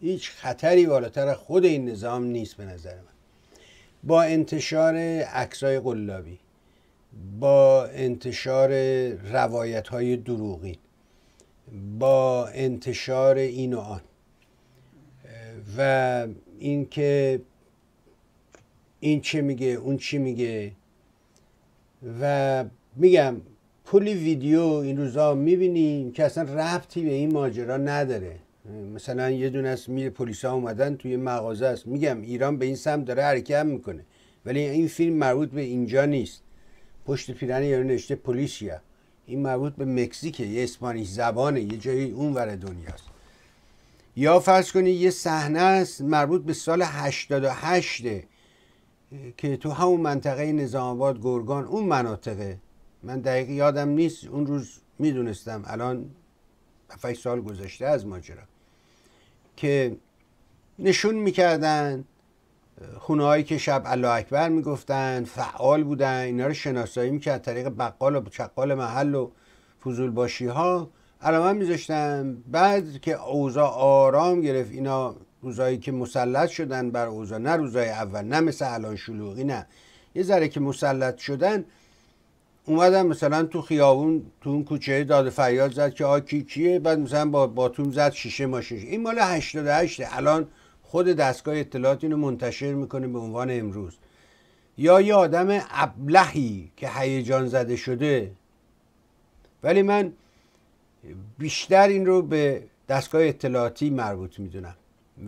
Speaker 1: هیچ خطری بالاتر خود این نظام نیست به نظر من با انتشار عکسای قلابی با انتشار روایت های دروغین با انتشار این و آن و اینکه این چه میگه اون چی میگه و میگم پولی ویدیو این روزا میبینیم که اصلا ربطی به این ماجرا نداره مثلا یه دونه از میره پلیسا اومدن توی مغازه است میگم ایران به این سمت داره حرکت میکنه ولی این فیلم مربوط به اینجا نیست پشت پیرن یارو نشته پلیسیا این مربوط به مکزیکه یه اسپانیش زبانه یه جایی اونور دنیاست یا فرض کنید یه صحنه است مربوط به سال 88 که تو همون منطقه نظام آباد گرگان اون مناطقه من دقیق یادم نیست اون روز میدونستم الان 5 سال گذشته از ماجرا که نشون میکردن خونه هایی که شب الله اکبر میگفتن فعال بودن اینا رو شناسایی میکرد طریق بقال و چقال محل و فضول باشی ها علامه میذاشتن بعد که اوضاع آرام گرفت اینا روزایی که مسلط شدن بر اوضاع نه روزای اول نه مثل الان شلوغی نه یه ذره که مسلط شدن اومدن مثلا تو خیابون تو اون کوچه داد فریاد زد که آ کی کیه بعد مثلا با باتوم زد شیشه ماشین این مال 88 الان خود دستگاه اطلاعاتی اینو منتشر میکنه به عنوان امروز یا یه آدم ابلهی که هیجان زده شده ولی من بیشتر این رو به دستگاه اطلاعاتی مربوط میدونم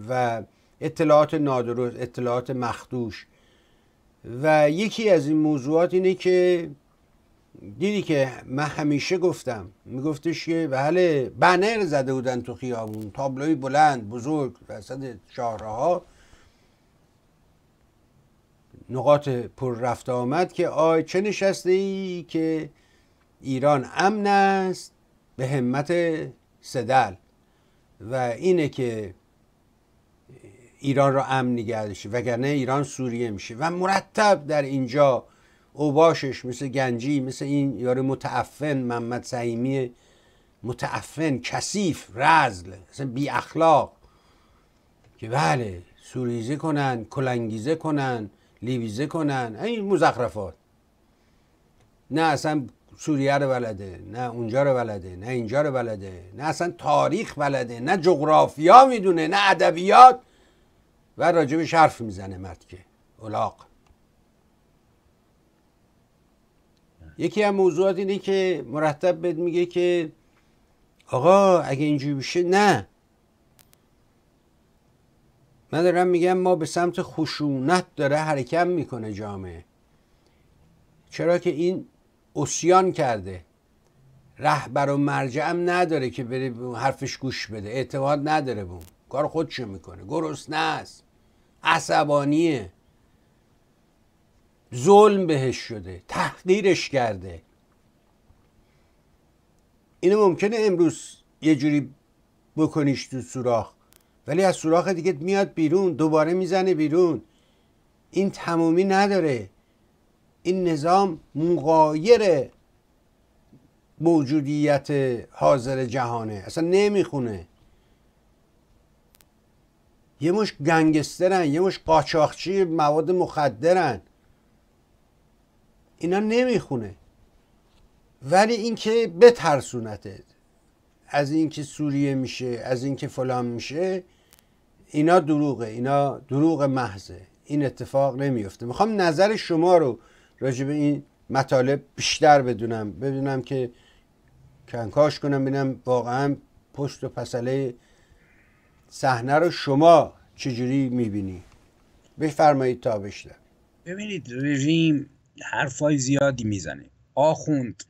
Speaker 1: و اطلاعات نادرست اطلاعات مخدوش و یکی از این موضوعات اینه که دیدی که من همیشه گفتم میگفتش که بله بنر زده بودن تو خیابون تابلوی بلند بزرگ وسط شهرها نقاط پر رفته آمد که آی چه نشسته ای که ایران امن است به همت صدل و اینه که ایران را امن نگه داشته وگرنه ایران سوریه میشه و مرتب در اینجا اوباشش مثل گنجی مثل این یاره متعفن محمد سعیمی متعفن کثیف رزل مثلا بی اخلاق که بله سوریزه کنن کلنگیزه کنن لیویزه کنن این مزخرفات نه اصلا سوریه رو بلده نه اونجا رو بلده نه اینجا رو بلده نه اصلا تاریخ بلده نه جغرافیا میدونه نه ادبیات و راجبش حرف میزنه که اولاق یکی از موضوعات اینه که مرتب بهت میگه که آقا اگه اینجوری بشه نه من دارم میگم ما به سمت خشونت داره حرکت میکنه جامعه چرا که این اسیان کرده رهبر و مرجعم نداره که بره حرفش گوش بده اعتماد نداره بون کار خودشو میکنه گرسنه است عصبانیه ظلم بهش شده تحقیرش کرده اینو ممکنه امروز یه جوری بکنیش تو سوراخ ولی از سوراخ دیگه میاد بیرون دوباره میزنه بیرون این تمومی نداره این نظام مقایر موجودیت حاضر جهانه اصلا نمیخونه یه مش گنگسترن یه مش قاچاقچی مواد مخدرن اینا نمیخونه ولی اینکه بترسونتت از اینکه سوریه میشه از اینکه فلان میشه اینا دروغه اینا دروغ محضه این اتفاق نمیفته میخوام نظر شما رو راجع به این مطالب بیشتر بدونم بدونم که کنکاش کنم ببینم واقعا پشت و پسله صحنه رو شما چجوری میبینی بفرمایید تا بشنه
Speaker 2: ببینید رژیم حرفای زیادی میزنه آخوند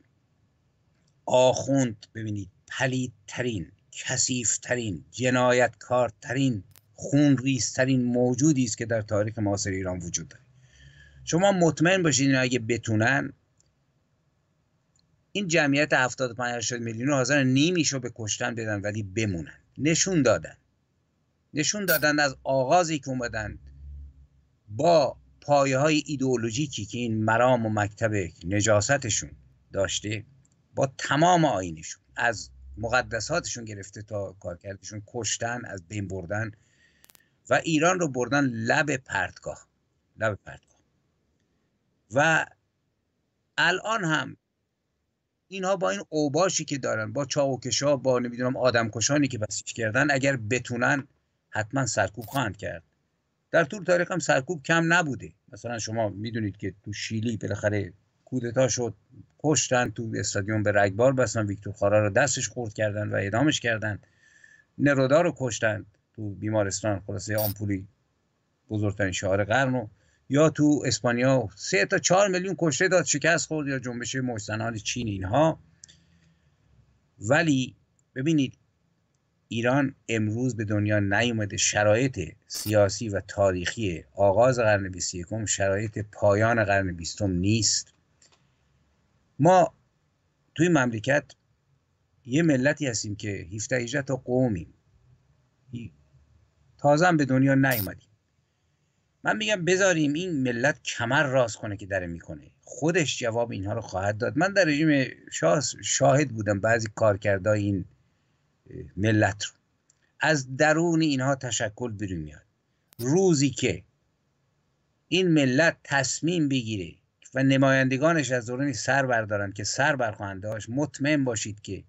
Speaker 2: آخوند ببینید پلیدترین کثیفترین جنایتکارترین خونریزترین موجودی است که در تاریخ معاصر ایران وجود داره شما مطمئن باشید اگه بتونن این جمعیت 75 80 میلیون حاضر نیمیشو به کشتن بدن ولی بمونن نشون دادن نشون دادن از آغازی که اومدن با پایه های ایدئولوژیکی که این مرام و مکتب نجاستشون داشته با تمام آینشون از مقدساتشون گرفته تا کارکردشون کشتن از بین بردن و ایران رو بردن لب پرتگاه لب پرتگاه و الان هم اینها با این اوباشی که دارن با چاوکشا با نمیدونم آدمکشانی که بسیج کردن اگر بتونن حتما سرکوب خواهند کرد در طول تاریخ هم سرکوب کم نبوده مثلا شما میدونید که تو شیلی بالاخره کودتا شد کشتن تو استادیوم به رگبار بستن ویکتور خارا رو دستش خورد کردن و اعدامش کردن نرودا رو کشتن تو بیمارستان خلاصه آمپولی بزرگترین شهر قرن و یا تو اسپانیا سه تا چهار میلیون کشته داد شکست خورد یا جنبش مشزنان چین اینها ولی ببینید ایران امروز به دنیا نیومده شرایط سیاسی و تاریخی آغاز قرن 21 شرایط پایان قرن بیستم نیست ما توی مملکت یه ملتی هستیم که 17 18 تا قومیم تازه هم به دنیا نیومدیم من میگم بذاریم این ملت کمر راست کنه که داره میکنه خودش جواب اینها رو خواهد داد من در رژیم شاه شاهد بودم بعضی کارکردهای این ملت رو از درون اینها تشکل بیرون میاد روزی که این ملت تصمیم بگیره و نمایندگانش از دورانی سر بردارن که سر برخواهنده هاش مطمئن باشید که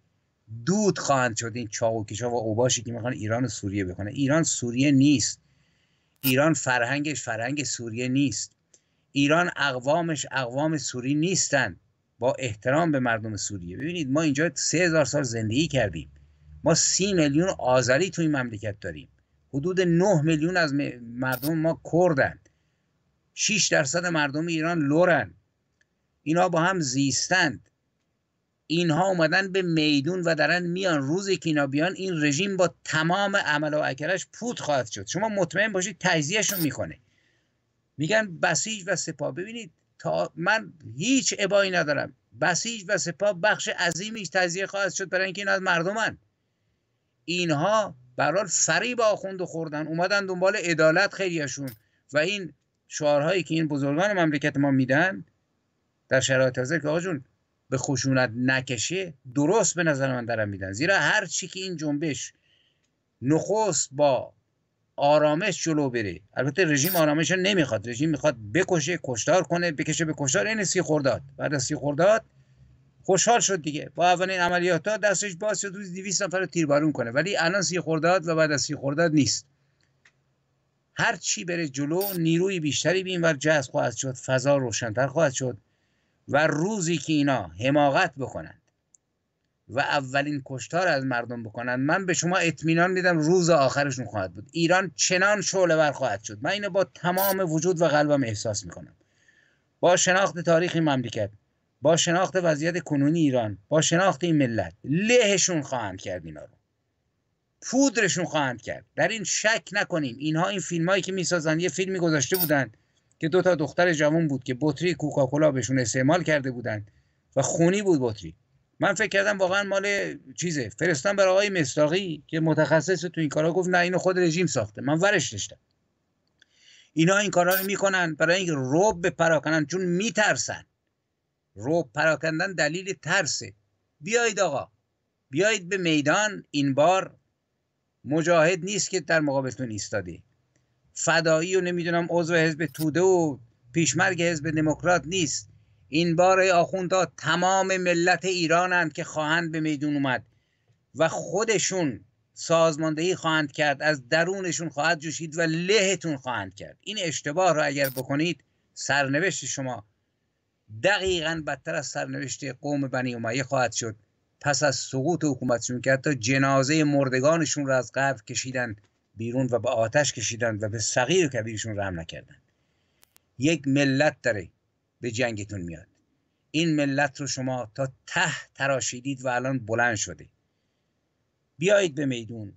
Speaker 2: دود خواهند شد این چاق و اوباشی که میخوان ایران و سوریه بکنه ایران سوریه نیست ایران فرهنگش فرهنگ سوریه نیست ایران اقوامش اقوام سوری نیستن با احترام به مردم سوریه ببینید ما اینجا سه هزار سال زندگی کردیم ما سی میلیون آذری تو این مملکت داریم حدود 9 میلیون از مردم ما کردن 6 درصد مردم ایران لورن اینا با هم زیستند اینها اومدن به میدون و درن میان روزی که اینا بیان این رژیم با تمام عمل و اکرش پوت خواهد شد شما مطمئن باشید تجزیهشون میکنه میگن بسیج و سپاه ببینید تا من هیچ ابایی ندارم بسیج و سپاه بخش عظیمی تجزیه خواهد شد برای اینکه اینا از مردمن اینها برحال با آخوند خوردن اومدن دنبال عدالت خیلیشون و این شعارهایی که این بزرگان مملکت ما میدن در شرایط حاضر که آجون به خشونت نکشه درست به نظر من دارن میدن زیرا هر چی که این جنبش نخست با آرامش جلو بره البته رژیم آرامش نمیخواد رژیم میخواد بکشه کشتار کنه بکشه به کشتار این سی خورداد بعد از سی خورداد خوشحال شد دیگه با اولین عملیات ها دستش باز شد روز 200 نفر رو تیربارون کنه ولی الان سی خورداد و بعد از سی خورداد نیست هر چی بره جلو نیروی بیشتری بین ور جذب خواهد شد فضا روشنتر خواهد شد و روزی که اینا حماقت بکنند و اولین کشتار از مردم بکنند من به شما اطمینان میدم روز آخرشون خواهد بود ایران چنان شعله ور خواهد شد من اینو با تمام وجود و قلبم احساس میکنم با شناخت تاریخ مملکت با شناخت وضعیت کنونی ایران با شناخت این ملت لهشون خواهند کرد اینا رو پودرشون خواهند کرد در این شک نکنیم اینها این فیلم هایی که میسازن یه فیلمی گذاشته بودن که دوتا دختر جوان بود که بطری کوکاکولا بهشون استعمال کرده بودن و خونی بود بطری من فکر کردم واقعا مال چیزه فرستان برای آقای مستاقی که متخصص تو این کارا گفت نه اینو خود رژیم ساخته من ورش داشتم اینا این کارا رو میکنن برای اینکه رب بپراکنن چون میترسن رو پراکندن دلیل ترسه بیایید آقا بیایید به میدان این بار مجاهد نیست که در مقابلتون ایستاده فدایی و نمیدونم عضو حزب توده و پیشمرگ حزب دموکرات نیست این بار آخوندها تمام ملت ایرانند که خواهند به میدون اومد و خودشون سازماندهی خواهند کرد از درونشون خواهد جوشید و لهتون خواهند کرد این اشتباه رو اگر بکنید سرنوشت شما دقیقا بدتر از سرنوشت قوم بنی امیه خواهد شد پس از سقوط حکومتشون که حتی جنازه مردگانشون را از قبر کشیدند بیرون و به آتش کشیدند و به صغیر و کبیرشون رحم نکردن یک ملت داره به جنگتون میاد این ملت رو شما تا ته تراشیدید و الان بلند شده بیایید به میدون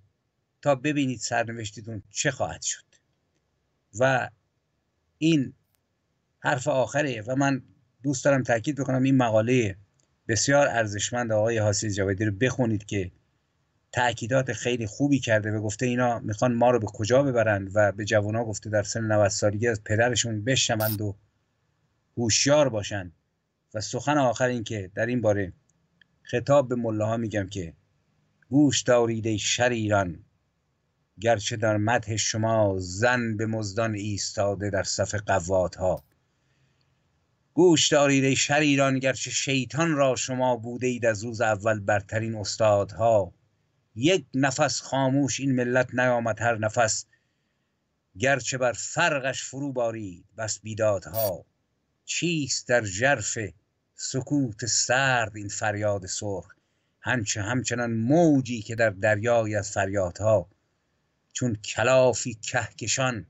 Speaker 2: تا ببینید سرنوشتتون چه خواهد شد و این حرف آخره و من دوست دارم تاکید بکنم این مقاله بسیار ارزشمند آقای حاسیز جوادی رو بخونید که تاکیدات خیلی خوبی کرده و گفته اینا میخوان ما رو به کجا ببرند و به جوانها گفته در سن 90 سالگی از پدرشون بشمند و هوشیار باشند و سخن آخر این که در این باره خطاب به ها میگم که گوش دارید شر ایران گرچه در مدح شما زن به مزدان ایستاده در صف قوات ها گوش دارید ای شریران گرچه شیطان را شما بوده اید از روز اول برترین استادها یک نفس خاموش این ملت نیامد هر نفس گرچه بر فرقش فرو بارید بس بیدادها چیست در جرف سکوت سرد این فریاد سرخ همچه همچنان موجی که در دریای از فریادها چون کلافی کهکشان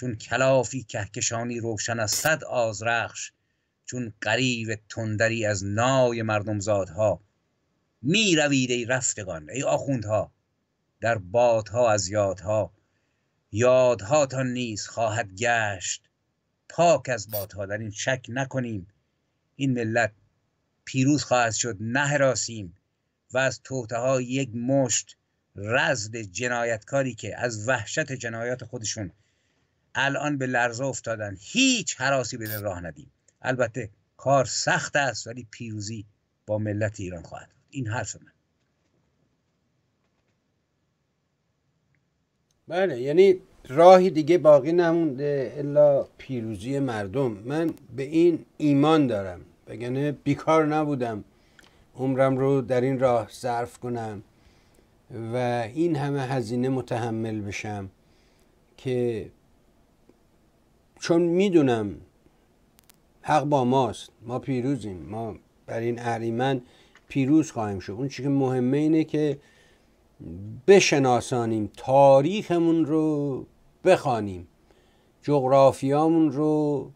Speaker 2: چون کلافی کهکشانی روشن از صد آزرخش چون قریب تندری از نای مردمزادها می روید ای رفتگان ای آخوندها در بادها از یادها تا نیز خواهد گشت پاک از بادها در این شک نکنیم این ملت پیروز خواهد شد نه راسیم و از توته یک مشت رزد جنایتکاری که از وحشت جنایات خودشون الان به لرزه افتادن هیچ حراسی به راه ندیم البته کار سخت است ولی پیروزی با ملت ایران خواهد این حرف من
Speaker 1: بله یعنی راهی دیگه باقی نمونده الا پیروزی مردم من به این ایمان دارم بگنه بیکار نبودم عمرم رو در این راه صرف کنم و این همه هزینه متحمل بشم که چون میدونم حق با ماست ما پیروزیم ما بر این اهریمن پیروز خواهیم شد اون چی که مهمه اینه که بشناسانیم تاریخمون رو بخوانیم جغرافیامون رو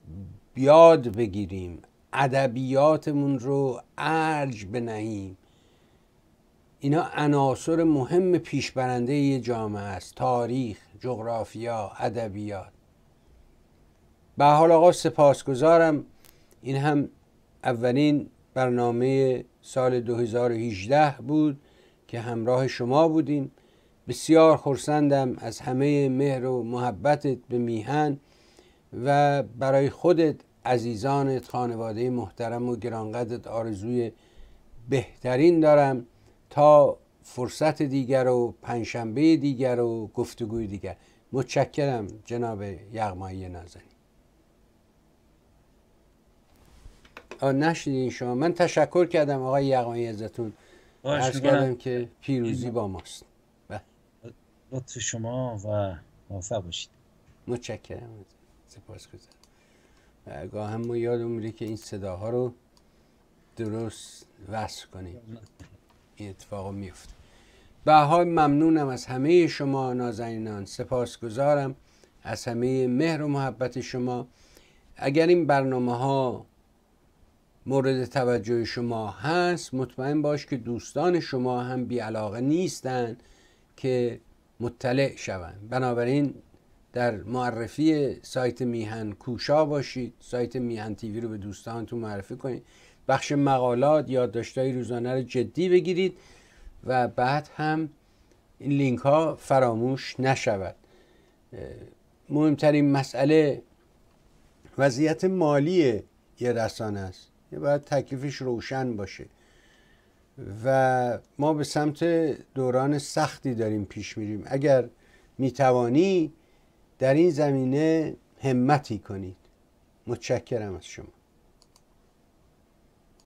Speaker 1: بیاد بگیریم ادبیاتمون رو ارج بنهیم اینا عناصر مهم پیشبرنده یه جامعه است تاریخ جغرافیا ادبیات به حال آقا سپاسگزارم این هم اولین برنامه سال 2018 بود که همراه شما بودیم بسیار خرسندم از همه مهر و محبتت به میهن و برای خودت عزیزانت خانواده محترم و گرانقدرت آرزوی بهترین دارم تا فرصت دیگر و پنجشنبه دیگر و گفتگوی دیگر متشکرم جناب یغمایی نازنین نشنیدین شما من تشکر کردم آقای یقانی ازتون عرض کردم که پیروزی با ماست بله. لطف شما و موفق باشید متشکرم سپاس گذارم گاه بله، هم ما یاد میره که این صداها رو درست وصل کنیم این اتفاق میفته به های ممنونم از همه شما نازنینان سپاسگزارم از همه مهر و محبت شما اگر این برنامه ها مورد توجه شما هست مطمئن باش که دوستان شما هم علاقه نیستن که مطلع شوند بنابراین در معرفی سایت میهن کوشا باشید سایت میهن تیوی رو به دوستانتون معرفی کنید بخش مقالات یادداشت‌های روزانه رو جدی بگیرید و بعد هم این لینک ها فراموش نشود مهمترین مسئله وضعیت مالی یه رسانه است باید تکلیفش روشن باشه و ما به سمت دوران سختی داریم پیش میریم اگر میتوانی در این زمینه همتی کنید متشکرم از شما